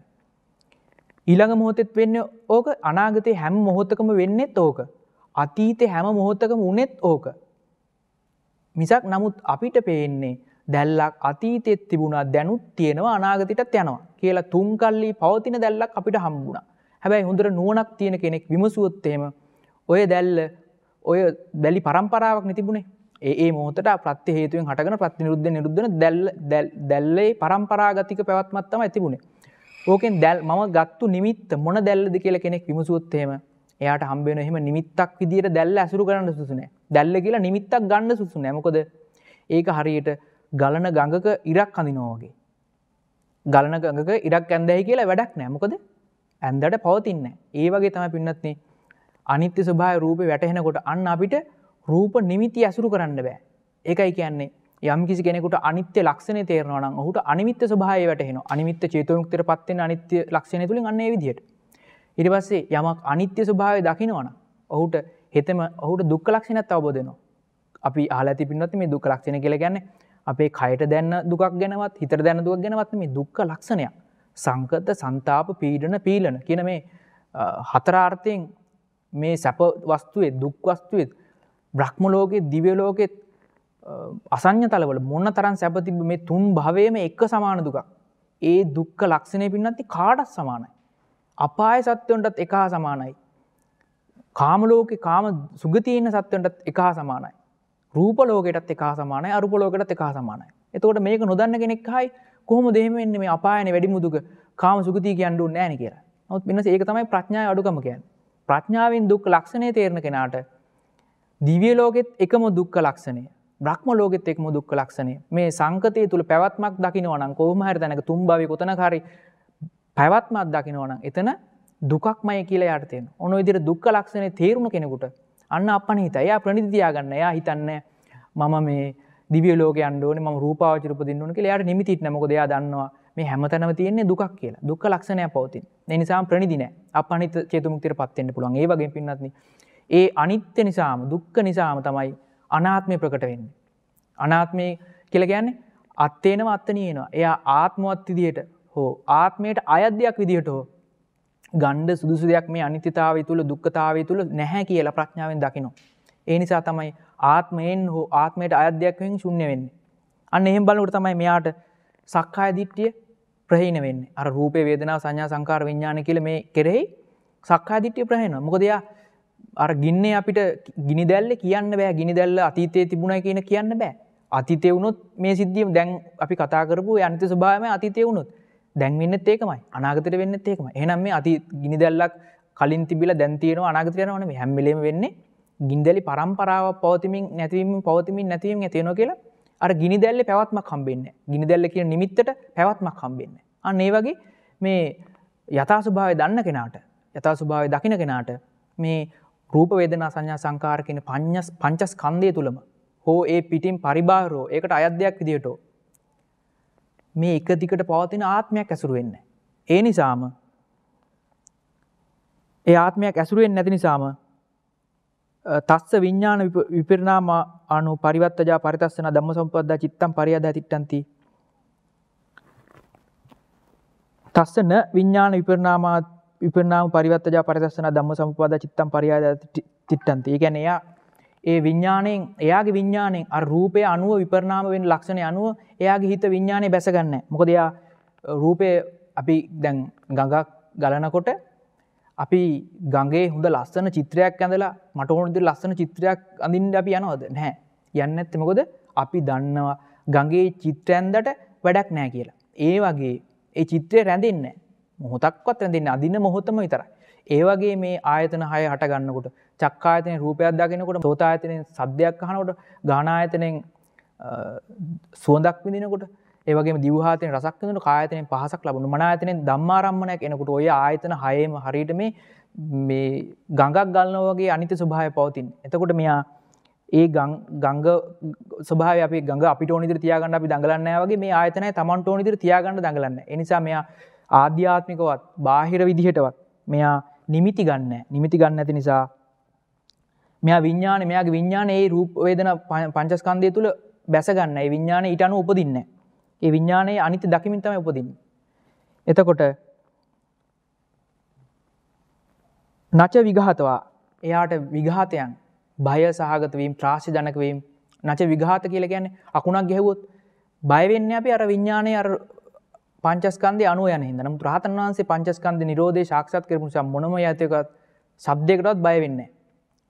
ඊළඟ මොහොතෙත් වෙන්න ඕක අනාගතය හැම් මොහොතකම වෙන්නෙත් ඕක. අතීතය හැම මොහොතකම උනෙත් ඕක. මිසක් නමුත් අපිට පේන්නේ දැල්ලක් අතීතෙත් තිබුණා දැනුත් තියෙනවා අනාගතයටත් යනවා කියලා තුන්කල්ලි පවතින දැල්ලක් අපිට හම්බුණා හැබැයි හොඳර නුවනක් තියෙන කෙනෙක් විමසුවත්තේම ඔය දැල්ල ඔය දැලි පරම්පරාවක් නැතිබුණේ ඒ මෝතට ප්‍රත් හේතුවෙන් හටගන ප්‍රතිනිරුද්ධ නිරුද්ධන දැල්ලේ පරම්පරාගතික පැවත්මත්තම ඇතිබුණේ ඕකෙන් දැල් මම ගත්තු නිමිත්ත මොන දැල්ලද කියල කෙනෙක් විමසුවත්තේම එයාට හම්බෙන එහෙම නිමිත්තක් විදිට දැල්ල ඇසුරු කරන්න සුසනෑ දැල්ල කියලා නිමිත්තක් ගන්න සුසු නැමකොද ඒක හරියට ගලන ගඟක ඉරක් කඳිනෝවගේ. ගලන ගඟක ඉරක් ඇන්දැයි කියලා වැඩක් නෑමකද ඇන්දට පවතින්න ඒ වගේ තම පින්නත්නේ අනිත්‍ය ස්භාය රූපය වැටහෙනකොට අන්න අපිට රූප නිමිති ඇසුරු කරන්න බෑ ඒකයි කියන්නේ යම් කිසි කෙනෙකුට අනිත්‍ය ලක්ෂණ තේරනවන හුට අනිත්‍ය ස්භාය වැටහෙන අනිත්‍ය චේතයුක්තර පත්වෙන අනිත්‍ය ලක්ෂණ තුළින් අන්නේ විදියට ඉරිවස්සේ යමක් අනිත්‍ය ස්භාවය දකිනවන ඔහුට හෙතම ඔහුට දුක් ලක්ෂණත් අවබෝධනවා අපි ආලති පින්නත් මේ දුක් ලක්ෂණ කියල ගැන්නේ අපේ කයට දැන්න දුක් ගැනවත් හිතර දැන දුවක් ගැනවත් මේ දුක්ක ලක්ෂණයක් සංකත සන්තාප පීඩන පීලන කියන මේ හතරාර්ථයෙන් මේ සැප වස්තුවේ දුක්වස්තුවත් බ්‍රහ්මලෝකෙ දිවලෝකෙත් අසං්‍ය තලවල මොන්න තරන් සැපතිබ මේ තුන් භවයම එක්ක සමාන දුකක් ඒ දුක්ක ලක්ෂණය පින්නති කාඩත් සමානයි. අපාය සත්‍යවන්ටත් එකහා සමානයි. කාමලෝකෙ කාම සුගතියන සත්‍යවන්ටත් එකහා සමානයි. රූපලෝකයටත් එකා සමානයි අරුපලෝකටත් එකා සමානයි. එතකොට මේක නොදන්න කෙනෙක් හයි කොහොම දෙමෙන්න්න මේ අපායන වැඩි මුදුක කාම සුගතිය කියන්නඩු නෑන කියලා නොත් වෙනස ඒක තමයි ප්‍රඥාව අඩුකම කියන්. ප්‍රඥාවෙන් දුක් ලක්ෂණය තේරණ කෙනාට දිවිය ලෝකෙත් එකම දුක්ක ලක්ෂණය බ්‍රහ්ම ලෝකෙත් එක්ම දුක්ක ලක්ෂණය මේ සංකතය තුළ පැවත්මක් දකිනවනම් කොහමහර තැනක තුම්බාව කොතනකාරි පැවත්මත් දකිනවනම් එතන දුකක්මය කියලා යටතයෙන් ඔන්න ඉදිර දුක්ක ලක්ෂණය තේරුණ කෙනෙකුට අන්න අපනහිත එයා ප්‍රනිතිතියාගන්න එයා හිතන්න මම මේ දිවියලෝක අන්ඩුවන ම රූපාවචරප දින්නුන කියලයාට නිමිතිත් නමක දෙයා දන්නවා මේ හැමතැනව තියන්නේ දුකක් කියලා දුක් ලක්ෂණය පවතින් නිසාම් ප්‍රනිදින අපනිත චේතුමුක්තිර පත්වෙන්න්න පුළුවන් ඒ වගේ පින්නත්න ඒ අනිත්‍ය නිසාම දුක්ක නිසාම තමයි අනාත්මය ප්‍රකට වෙන්න. අනාත්මය කියල ගැන්නේ අත්තේනව අත්තනයනවා එයා ආත්මවත් විදියට හෝ ආත්මයට අයද්‍යයක් විදිහට හෝ ගණ්ඩ සුදුසු දෙයක් මේ අනිතිතාවය තුළ දුක්කතාවය තුළ නැහැ කියලා ප්‍රඥාවෙන් දකිනවා. ඒ නිසා තමයි ආත්මයෙන් හෝ ආත්මයට අයධ්‍යයක්වෙන් ශුන්‍ය වෙන්න. අන්න එහෙම බලට තමයි මෙයාට සක්කාය දිට්ටිය ප්‍රහහින වෙන්න අර රූපේ වේදනා සංඥා සංකාර විඤ්ඥාන කියල මේ කෙරෙහි සක්කා දිට්ටිය ප්‍රහෙන මොකදයා අර ගින්නේ අපිට ගිනි දැල්ල කියන්න බෑ ගිනි දැල්ල අතීතයේ තිබුණ කියන කියන්න බෑ අතිතය වුණොත් මේ සිද්ධියම් දැන් අපි කතා කරපු අන්ත ස්භාවම අතිතය වුණොත් දැන්වෙන්න ඒකමයි අනාගතයට වෙන්න ඒකම එනම් මේ අති ගිනි දැල්ලක් කලින් තිබිල දැන්තියන අනාගතයන වන හැම්බිලම් වෙන්නේ ගින්දලි පරම්පරාව පවතිමින් නැතිවීම පවතිමින් නැතිවීම ඇතියෙන කියලා අර ගිනි දැල්ල පැවත්මක් කම්බෙන්න ගිනි දැල්ල කිය නිමිත්තට පැවත්මක් කම්බෙන්න අන්නේ වගේ මේ යථසුභාවය දන්න කෙනාට යථසුභාවය දකින කෙනාට මේ රූපවේදනා සංඥා සංකාරකෙන පං්ඥස් පංචස් කන්දය තුළම හෝ ඒ පිටින් පරිබාරෝ ඒකට අයධ්‍යයක් විදිටෝ මේ එක දිකට පවතින ආත්මයක් ඇසුරුවෙන්න. ඒ නිසාම ඒ ආත්මයක් ඇසුරුවෙන් නැති නිසාම තස්ස විඤ්ඥාන විපරණාම අනු පරිවත්තජා පරිතස්සන දම්ම සම්පදදා චිත්තම් පරියාද තිට්ටන්ති. තස්සන විඤ්ඥාන විපරණාම විපරණාම පරිවත්තජා පරිතස්සන දම්ම සම්පද චිත්තම් පරියාද තිට්ටන්ති ගැනයා ඒ විඤ්ඥානයෙන් එයාගේ විඤ්ඥානයෙන් රූපය අනුව විපරණාවෙන් ලක්ෂණය අනුව එයාගේ හිත විඤ්ඥානය බැසගන්න මොකද එයා රූපය අපි දැන් ගඟක් ගලනකොට අපි ගගේ හොඳ ලස්සන චිත්‍රයක් ඇඳලා මටහොන්ද ලස්සන චිත්‍රයක් අඳින්ට අපි යනවද නැහැ යන්න ඇත්තමකොද අපි දන්නවා ගගේ චිත්‍රයන්දට වැඩක් නෑ කියලා ඒ වගේ ඒ චිත්‍රය රැඳන්න මොහොතක්වත් රැඳන්න අදින්න මොහොතම විතරයි ඒවගේ මේ ආයතන හය හට ගන්නකොට චක්කායතනය රූපයක් දකිනකොට සෝතායතනය සද්‍යයක් අහනකොට ගානායතනෙන් සුවදක් විදිනකොට ඒවගේ දිවහතන රසක්කනට කායතනය පහසක් ලබුණු මනායතනය දම්මාරම්මණයක් එනකොට ඔය ආයතන හයම හරිට මේ මේ ගඟක් ගල්න වගේ අනිත ස්වභාය පවතින් එතකොට මෙයා ඒ ගංග සභාව අපි ගඟ අපි ටෝනිදිර තියාගන්න අපි දඟලන්න වගේ මේ ආයතනය තමන්ට ඕනිදිර තියාගන්න දඟලන්න එනිසා මෙයා ආධ්‍යාත්මිකවත් බාහිර විදිහටවත් මෙයා නිමිති ගන්න නිමිති ගන්න ඇති නිසා මෙයා විඤ්ඥාන මෙයාගේ විඤ්ඥානයේ රූපවේදන පංචස්කන්දය තුළ බැසගන්න විඤ්ඥාන ඉටනු උපදින්න. ඒ විඤ්ඥානයේ අනිත දකිමින්තම උපදින්. එතකොට නච විගහතවා එයාට විඝාතයන් භය සහගතවීම් ප්‍රාශි ජනකවීම් නච විඝාත කියල ගැන අකුණක් ගැහවොත් බයවෙන්න අපි අර විඤ්ඥානය අර පංචස්කන්දය අනුව යන හිද නම් රහතන් වහන්සේ පංචස්කන්ද නිරෝධය ශක්ෂත් කරපුසා මොනම ඇතකත් සබ්දයකටත් බයවෙන්න.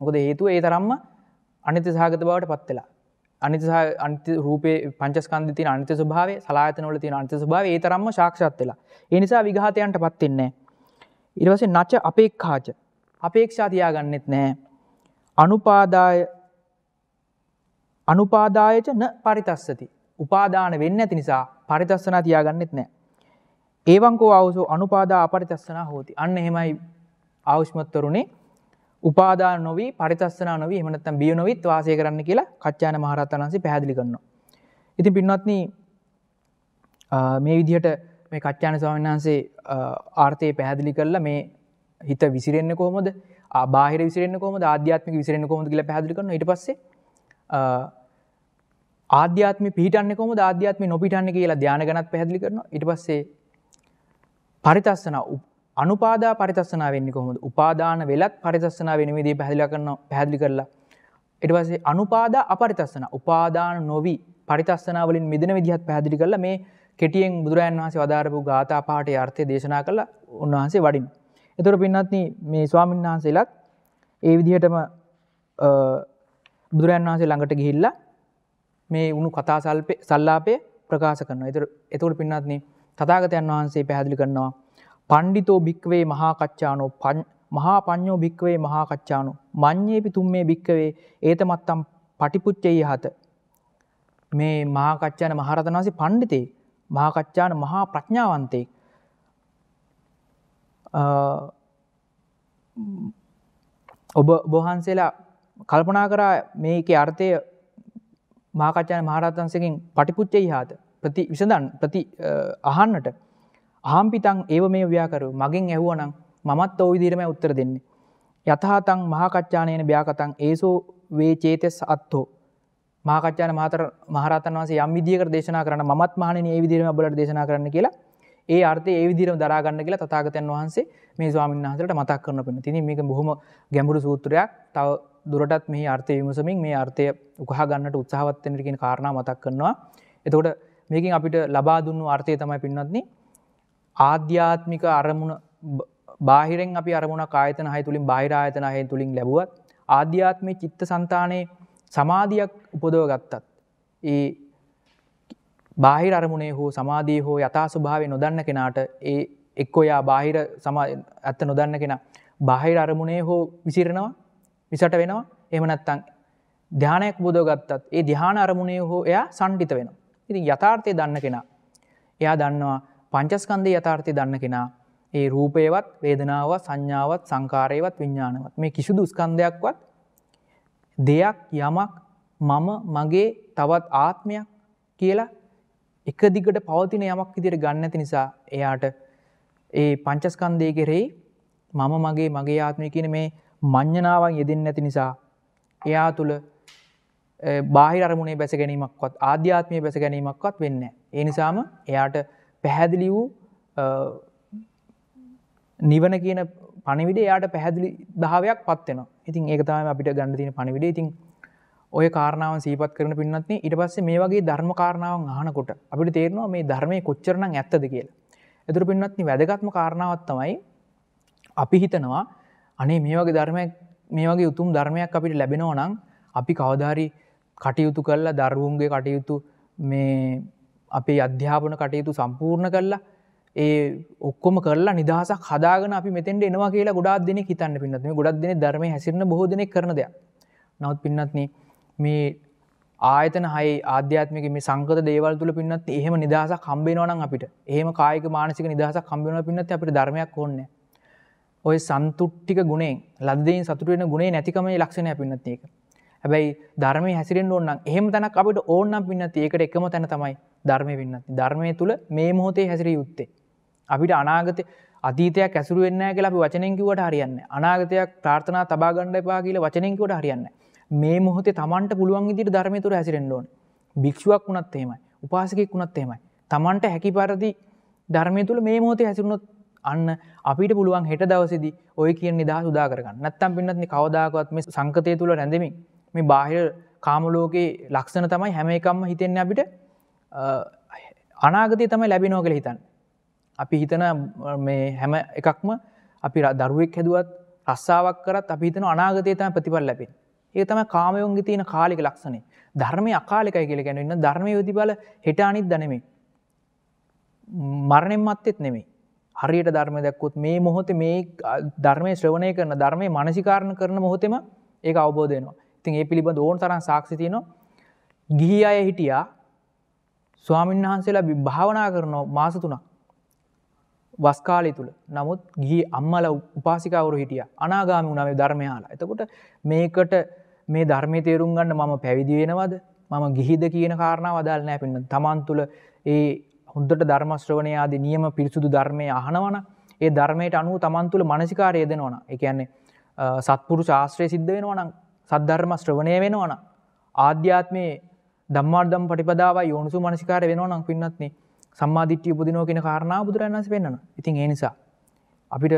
මොකද හේතුව ඒ තරම්ම අනිති සහගත බවට පත්වෙලා. අනිතිහ අන්ති රූපේ පංචස්කන්දිති අනිත ස්භාව සලාතනවල තින අන්ත ස්භාව ඒ තරම්ම ශක්ෂත් වෙලා එනිසා විඝාතයන්ට පත්තින්නේ. ඉරවස නච අපේක්කාච අපේක්ෂා තියාගන්නෙත් නෑ. අනුපාදාය අනුපාදායච න පරිතස්සති උපාදාන වෙන්න ඇති නිසා පරිතස්සනා තියාගන්නෙත් නෑ. ඒවංකෝ අවසෝ අනුපාදා අපරිතස්සන හෝති අන්න එහෙමයි ආවුෂ්මත්තරුණේ උපාදා නොවී පරිතස්සන නොවී එමනත්තම් බිය නොවිත් වාසය කරන්න කියලා කච්චාන මහරහතන් වහන්සේ පැහැදිලි කරනවා. ඉතින් පින්වත්නි මේ විදිහට මේ කච්චාන ස්වාමීන් වහන්සේ ආර්ථය පැහැදිලි කරලා මේ හිත විසිරෙන්නේ කොහොමද? බාහිර විසිරෙන්නේ කොහොමද? ආධ්‍යාත්මික විසිරෙන්නේ කොහොමද කියලා පැහැදිලි කරනවා. ඊට පස්සේ ආධ්‍යාත්මි පිහිටන්නේ කොහොමද? ආධ්‍යාත්මි නොපිහිටන්නේ කියලා ධානය ගැනත් පැහැදිලි කරනවා. ඊට පස්සේ පරිතස්සන අනුපාදා පරිතස්සන වෙන්න කොහොමද උපාදාන වෙලත් පරිතස්සන වෙන විදී පැදිල කරන පැදිලි කරලා එටවසේ අනුපාදා අපරිතස්සන උපාදාන නොවී පරිතස්සනාවලින් මිදන විදිහත් පැදිලි කළ මේ කෙටියෙන් බුදුරන් වහසේ වදාරපු ගාතා පාට අර්ථය දේශනා කළ උන්වහන්සේ වඩින්. එතුර පින්නත්න මේ ස්වාමීන් වහන්සේලත් ඒ විදිහටම බුදුරන් වහන්සේ ළඟට ගිහිල්ල මේ උුණු කතා සල්පය සල්ලාපය ප්‍රකාශ කරන එතුර එතුවට පින්නත්න්නේ තතාගතයන් වහන්සේ පැහැදිලි කරනවා. පණ්ඩිතෝ භික්වේ මහාකච්ඡානෝ මහා පඥෝ භික්වේ මහාකච්ඡානු මං්්‍යේපි තුම් මේ භික්කවේ ඒතමත්තම් පටිපුච්චෙයි හත. මේ මහාකච්ඡාන මහරතන් වහන්සේ පණ්ඩිතේ මහාකච්ඡාන මහා ප්‍රඥාවන්තේ ඔබ බොහන්සේලා කල්පනා කරා මේක අර්ථය මාකච්ඡාන මහරතන්සකින් පටිපුච්චෙයි හාත ප්‍රති විසඳන් ප්‍රති අහන්නට ආම්පිතං ඒව මේ ව්‍යාකරු මගෙන් ඇහුවනම් මමත් ඔවිදිරම උත්තර දෙන්නේ. යථහතං මහාකච්ඡානයන භ්‍යාකතන් ඒසෝ වේ චේතෙස් අත්හෝ මාකච්ඡාන මාතර මහරතන් වන්සේ යම් විදිියක දේශනා කරන මත් මානය ඒ විදිරම බලට දේශනා කරන්න කියලා ඒ අර්ථය ඒ විදිරම දරාගන්න කියලා තතාගතයන් වහන්සේ මේ ස්වාමන් වහසට මතක් කරන පෙන තින මේක බොහොම ගැඹුරු සූත්‍රයක් තව දුරටත් මේ අර්ථය විමසමින් මේ අර්ථය උකහා ගන්නට උත්සාහවත්තනරකින් කාරණ මතක් කරනවා එතකොට මේකින් අපිට ලබා දුන්නු අර්ථය තමයි පින්නත්න්නේ ආධ්‍යාත්මික අරමුණ බාහිරෙන් අපි අරමුණ කායතන හය තුළින් බාහිර ආයතන හය තුළින් ලැබුවත් ආධ්‍යාත්මය චිත්ත සන්තානයේ සමාධියක් උපදව ගත්තත් ඒ බාහිර අරමුණේ හෝ සමාධී හෝ යතා ස්වභාවය නොදන්න කෙනාට ඒ එක්කොයා බාහිර ඇත්ත නොදන්න කෙන බාහිර අරමුණේ හෝ විසිරෙනවා විසට වෙනවා එමනත්තං ධ්‍යානයක් බෝධ ගත්තත් ඒ දිහාන අරමුණේ හෝ එයා සංටිත වෙනවා ඉති යථාර්ථය දන්න කෙනා. එයා දන්නවා පංචස්කන්ධ යථාර්ථය දන්න කෙනා ඒ රූපයවත් වේදනාවත් සංඥාවත් සංකාරයවත් විඤ්ඥානවත් මේ කිසිදු ස්කන්ධයක්වත් දෙයක් යමක් මම මගේ තවත් ආත්මයක් කියලා එක දිගට පවතින යමක් ඉදිර ගන්න ඇති නිසා එයාට ඒ පංචස්කන්දය කෙරෙහි මම මගේ මගේ ආත්මය කියන මේ මං්ඥනාවන් යෙදෙන් නැති නිසා එයා තුළ බාහිර අරමුණේ බැස ගැනීමක්වත් ආධ්‍යාත්මය බැස ගැනීමක්වත් වෙන්න. ඒනිසාම එයාට පැහැදිලි වූ නිවන කියන පණිවිඩ එයාට පැහැදිලි දාවයක් පත්වෙන ඉතින් ඒකතම අපිට ගන්න තින පණිවිඩ ඉතින් ඔය කාරණාව සීපත් කරන පින්නත්න්නේ ඉට පස්සේ මේ වගේ ධර්ම කාරණාව ආනකොට අපිට තේරනවා මේ ධර්මය කොච්චරන ඇත්තද කියලා. ඇතුර පින්නත්න වැදගත්ම කාරණාවත් තමයි අපි හිතනවා අනේ මේ වගේ ධර්මය මේ වගේ උතුම් ධර්මයක් අපිට ලැබෙනව නම් අපි කවධාරී කටයුතු කල්ලා දරුවුන්ගේ කටයුතු මේ අපේ අධ්‍යාපන කටයුතු සම්පූර්ණ කල්ලා ඒ ඔක්කොම කරලා නිදහසක් හදාගන අපි මෙතෙන්ට එනවා කියලා ගොඩක් දෙනෙ හිතන්න පින්නත් මේ ගොඩක් දෙන ධර්ම හැසිරන බොහෝදනෙ කරන දෙයක් නවත් පින්නත්න මේ ආයතන හයි ආධ්‍යාත්මික මේ සංකත දේවල් තුළ පින්නත් එහෙම නිදහසක් කම්බේනවනම් අපිට ඒම කායක මානසික නිදහසක් කම්බේන පින්නත් අපට ධර්මයක් ඕන්න ඔය සන්තුට්ටික ගුණේ ලදයෙන් සතුටුවෙන ගුණේ නැතිකමේ ලක්ෂණය පින්නත් ඒක හැබැයි ධර්මය හැසිරෙන් ඕන්න එහෙම තැන අපට ඕන්නම් පින්නත් ඒකට එකම තැන තමයි ධර්මය වෙන්න ධර්මය තුළ මේ මොහොතේ හැසිරී යුත්තේ. අපිට අනාගත අතීතයක් ඇසුරුවෙන්න කියලා අපි වචනෙන්කිවට හරියන්න අනාගතයක් ප්‍රාර්ථනා තබාගණ්ඩ එපා කියල වචනෙන්කිවට හරියන්න මේ මොහොතේ තමන්ට පුළුවන් ඉදිරි ධර්මය තුර හැසිරෙන් ඕන භික්ෂුවක් වුණත් එහෙමයි උපාසකෙක් වුණත් එහෙමයි තමන්ට හැකි පරදි ධර්මය තුළ මේ මොහොතේ හැසිරුණොත් අන්න අපිට පුළුවන් හෙට දවසිදි ඔය කිය නිදා සුදා කරගන්න නැත්තම් පින්නත්න කවදාකවත් මේ සංකතය තුළ රැඳමින් මේ බාහිර කාමලෝකයේ ලක්ෂණ තමයි හැම එකම්ම හිතෙන්න අපිට අනාගතය තමයි ලැබෙනෝ කළ හිතන්. අපි හිතන මේ හැම එකක්ම අපි දරුවෙක් හැදුවත් රස්සාාවක් කරත් අපි හිතන අනාගතය තම ප්‍රතිපල් ලැබෙන. ඒ තම කාමයෝන්ගේ තියෙන කාලික ලක්ෂණේ ධර්මය අකාලිකයි කියල ගැනන්න ධර්මය යුති බල හිට අනිත් දනෙමේ. මරණෙන් මත්තෙත් නෙමේ. හරියට ධර්ම දැක්කුත් මේ මොහොත මේ ධර්මය ශ්‍රවණය කරන ධර්මය මනසිකාරණ කරන මොහොතෙම ඒ අවබෝධයනවා. තින් ඒ පිළිබඳ ඕන් තරන් සාක්ෂිතියන ගිහි අය හිටියා ස්වාමීන් වහන්සේලා භාවනා කරනෝ මාස තුනක් වස්කාලය තුළ නමුත් ගිහි අම්මල උපාසිකවරු හිටිය අනාගාමි වුණාවේ ධර්මයාලා එතකොට මේකට මේ ධර්මය තේරුම් ගන්න මම පැවිදි වෙනවද මම ගිහිද කියන කාරණාව අදාල් නෑ පෙන්න්න තමන් තුළ ඒ හොන්දට ධර්මශ්‍රවණයාද නියම පිරිසුදු ධර්මය අහනවන ඒ ධර්මයට අනුව තමන් තුළ මනසිකාරය දෙනවන එකන්නේ සත්පුරු ශාස්ත්‍රය සිද්ධ වෙනවනම් සද්ධර්ම ශ්‍රවණය වෙනවන ආධ්‍යාත්මයේ දම්මාර්දම් පටිපදාව යෝනුසු මනසිකාර වෙනවනම් පින්නත්න්නේ සම්මාධිට්්‍යිය උපදිනෝ කියෙන කාරණා බුදුරන්ස වෙන්නවා ඉතින් ඒ නිසා අපිට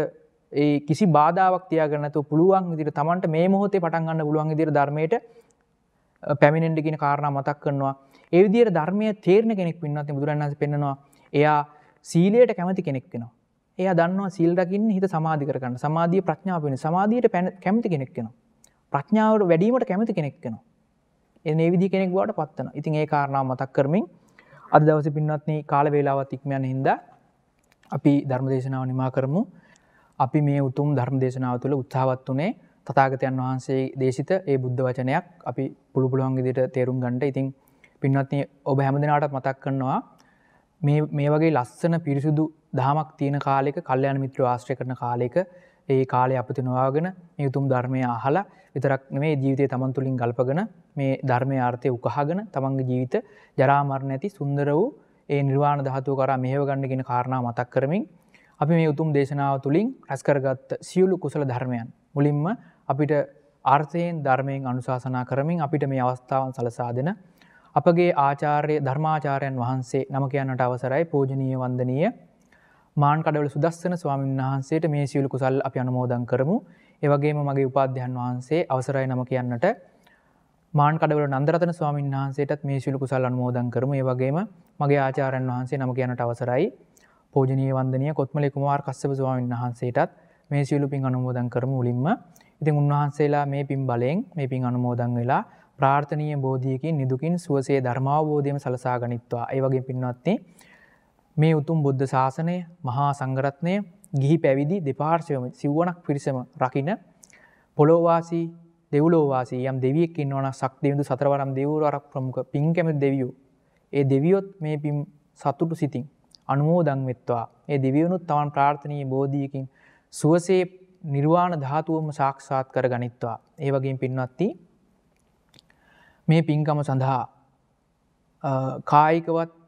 ඒ කිසි බාධාවක් තියගන්නතු පුළුවන් විදිර තමන්ට මේ මොහොතේ පටන්ගන්න පුළුවන් දිර ධර්මයට පැමිණෙන්ට කියෙන කාරණ මතක් කරනවා ඒ විදිර ධර්මය තේරණ කෙනෙක් පින්නත් බුදුරන්ස පෙන්නවා එයා සීලයට කැමති කෙනෙක් වෙන එය දන්නවා සිල්රකින්න හිත සමාධි කරගන්න සමාධිය ප්‍රඥාපන සමාධීයට පැ කැමති කෙනෙක් කෙනවා ප්‍රඥාවට වැඩීමට කැමති කෙනෙක් කෙන එ විදි කෙනෙක් වට පත්වන ඉතින් ඒ කාරණාව මතක් කරමින් අද දවස පින්නත්න කාල වේලාවත් ඉක්මයන් හින්ද අපි ධර්මදේශනාව නිමා කරමු අපි මේ උතුම් ධර්මදේශනාව තුළ උත්සාවත් වනේ තතාගතයන් වහන්සේ දේශිත ඒ බුද්ධ වචනයක් අපි පුළුපුළුවන්ගේදිට තේරුම් ගණඩ ඉතින් පින්වත්න ඔබ හැමදිනාට මතක් කරනවා මේ වගේ ලස්සන පිරිසුදු දහමක් තියෙන කාලෙක කල්්‍යයන මිත්‍ර ආශ්‍රය කරන කාලෙක ඒ කාලය අපතිනවාගෙන මේ උතුම් ධර්මය අහලා විතරක් මේ ජීවිතය තමන් තුළින් ගල්පගෙන මේ ධර්මය ආර්ථය උකහගෙන තමන්ගේ ජීවිත ජරාමරණ ඇති සුන්දර වූ ඒ නිර්වාණ දහතුව කර මෙහව ගන්නගෙන කාරණා මතක් කරමින් අපි මේ උතුම් දේශනාව තුළින් රැස්කරගත් සියලු කුසල ධර්මයන් මුලින්ම අපිට ආර්ථයෙන් ධර්මයෙන් අනුශාසනා කරමින් අපිට මේ අවස්ථාවන් සලසා දෙන අපගේ ආචාර්ය ධර්මාචාරයන් වහන්සේ නම කියන්නට අවසරයි පෝජනීය වන්දනීය මාන්කඩවල සුදස්සන ස්වාමීන් වහන්සේට මේ සියලු කුසල් අප අනුමෝදන් කරමු ඒවගේම මගේ උපාධ්‍යන් වහන්සේ අවසරයි නම කියන්නට මාන්කඩවල නන්දරතන ස්වාමීන් වහන්සේටත් මේ සිලු කුසල් අනුමෝදන් කරමු ඒවගේම මගේ ආචාරන් වහන්සේ නම කියනට අවසරයි පෝජනය වන්දනය කොත්මලෙ කුමාර් කස්සව ස්වාමීන් වහන්සේටත් මේ සියලු පින් අනුමෝදන් කරමු උලින්ම ඉතින් උන්වහන්සේලා මේ පින් බලයෙන් මේ පින් අනුමෝදන් වෙලා ප්‍රාර්ථනය බෝධියකින් නිදුකින් සුවසේ ධර්මාවබෝධයම සලසා ගනිත්වා ඒ වගේ පින්වත්න්නේ මේ උතුම් බුද්ධ ශාසනය මහා සංගරත්නය ගිහි පැවිදි දෙපාර්ශයම සිව්ුවනක් පිරිසම රකින පොලෝවාසී දෙවලෝවාසී යම් දෙවියක් ඉන්නවන සක්දයුතු සතරවරම් දෙවරක් ප්‍රමුඛ පින් කැමති දෙවියෝ. ඒ දෙවියොත් මේ පිම් සතුටු සිතින් අනුමෝදං වෙත්වා. ඒ දෙවියනුත් තවන් ප්‍රාර්ථනය බෝධියකින් සුවසේ නිර්වාණ ධාතුවම සාක්ෂාත් කර ගනිත්වා. ඒ වගේ පින්වත්ති මේ පින්කම සඳහා කායිකවත්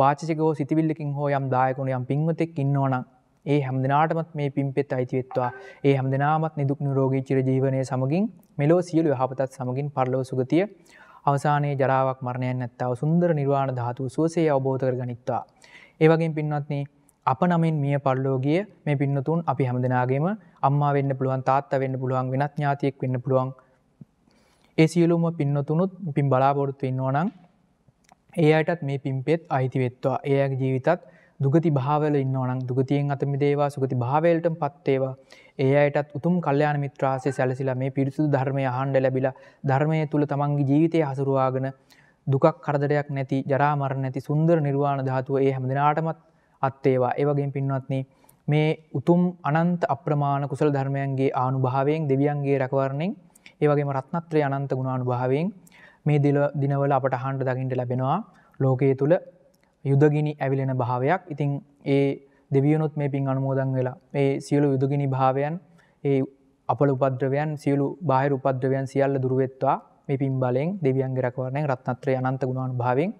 වාචකෝ සිතිවිල්ලකින් හෝ යම් දායකුණ යම් පින්වතෙක් ඉන්නවනම් ඒ හැම දෙනාටමත් මේ පින්පෙත් අයිතිවෙත්වා ඒ හැම දෙනාමත් නිදුක් නිරෝගී චිරජීවනය සමගින් මෙලෝ සියලු යහපතත් සමගින් පරලෝ සුගතිය අවසානයේ ජරාවක් මරණයන් නැත්තාව සුන්දර නිර්වාණ ධාතු සුවසේ අවබෝධ කර ගනිත්වා. ඒවගේ පින්වත්න්නේ අප නමින් මිය පල්ලෝගිය මේ පින්නතුන් අපි හැම දෙනාගේම අම්මා වෙන්න පුළුවන් තාත්ත වෙන්න පුළුවන් වෙනත් ඥාතියෙක් වෙන්න පුළුවන් ඒ සියලුම පින්නතුනුත් පින් බලාපොරොත්තු වෙන්නවනම් ඒ අයටත් මේ පිම්පෙත් අයිතිවෙත්වා ඒයගේ ජීවිතත් දුගති භාවල ඉන්න ඕනන් දුගතියෙන් අතමි දේවා සුගති භාවලට පත්තේවා ඒ අයටත් උතුම් කල්්‍යයාන මිත්‍රාසේ සැලසිලා මේ පිරිසුදු ධර්මය හන්ඩ ලැබිලා ධර්මය තුළ තමන්ගේ ජීවිතය හසුරුවාගෙන දුකක් කරදරයක් නැති ජරාමර නැති සුන්දර නිර්වාණ ධාතුව ඒ හැමදිනාටමත් අත්තේවා ඒවගේ පින්වත්න්නේ මේ උතුම් අනන්ත අප්‍රමාණ කුසල් ධර්මයන්ගේ ආනුභාවයෙන් දෙවියන්ගේ රැකවරණෙන් ඒවගේම රත්නත්‍රය අනන්ත ගුණානුභාවයෙන් මේ දිල දිනවල අපට හන්ඩ දකිින්ට ලැබෙනවා ලෝකයේ තුළ යුදගිනි ඇවිලෙන භාවයක් ඉතිං ඒ දෙවියනුත් මේ පින් අනුමෝදන් වෙලා ඒ සියලු යුදගිනි භාවයන් ඒ අපල උපද්‍රවයන් සියලු බාහිර උපද්‍රවයන් සියල්ල දුරුවත්වා මේ පින් බලෙන් දෙවියන්ගේ රැකවරණය රත්නත්‍රය අනන්ත ගුණාන් භාවෙන්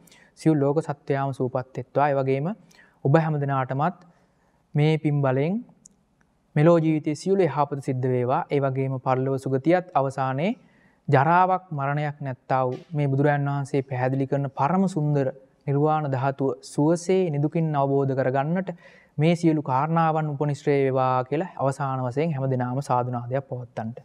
සියල් ලෝක සත්‍යයාම සූපත්වෙත්වා වගේම ඔබ හැම දෙනාටමත් මේ පින් බලෙන් මෙලෝජීවිතය සියලු හාපත සිද්ධ වේවා ඒවගේම පරලව සුගතියත් අවසානයේ ජරාවක් මරණයක් නැත්තාව මේ බුදුරන් වහන්සේ පැහැදිලි කරන පරම සුන්දර නිර්වාණ ධාතුව සුවසේ නිදුකින් අවබෝධ කරගන්නට මේ සියලු කාරණාවන් උපනිශ්‍රේ වේවා කියලා අවසාන වසයෙන් හැම දෙනාම සාධනාදයක් පොත්තන්ට.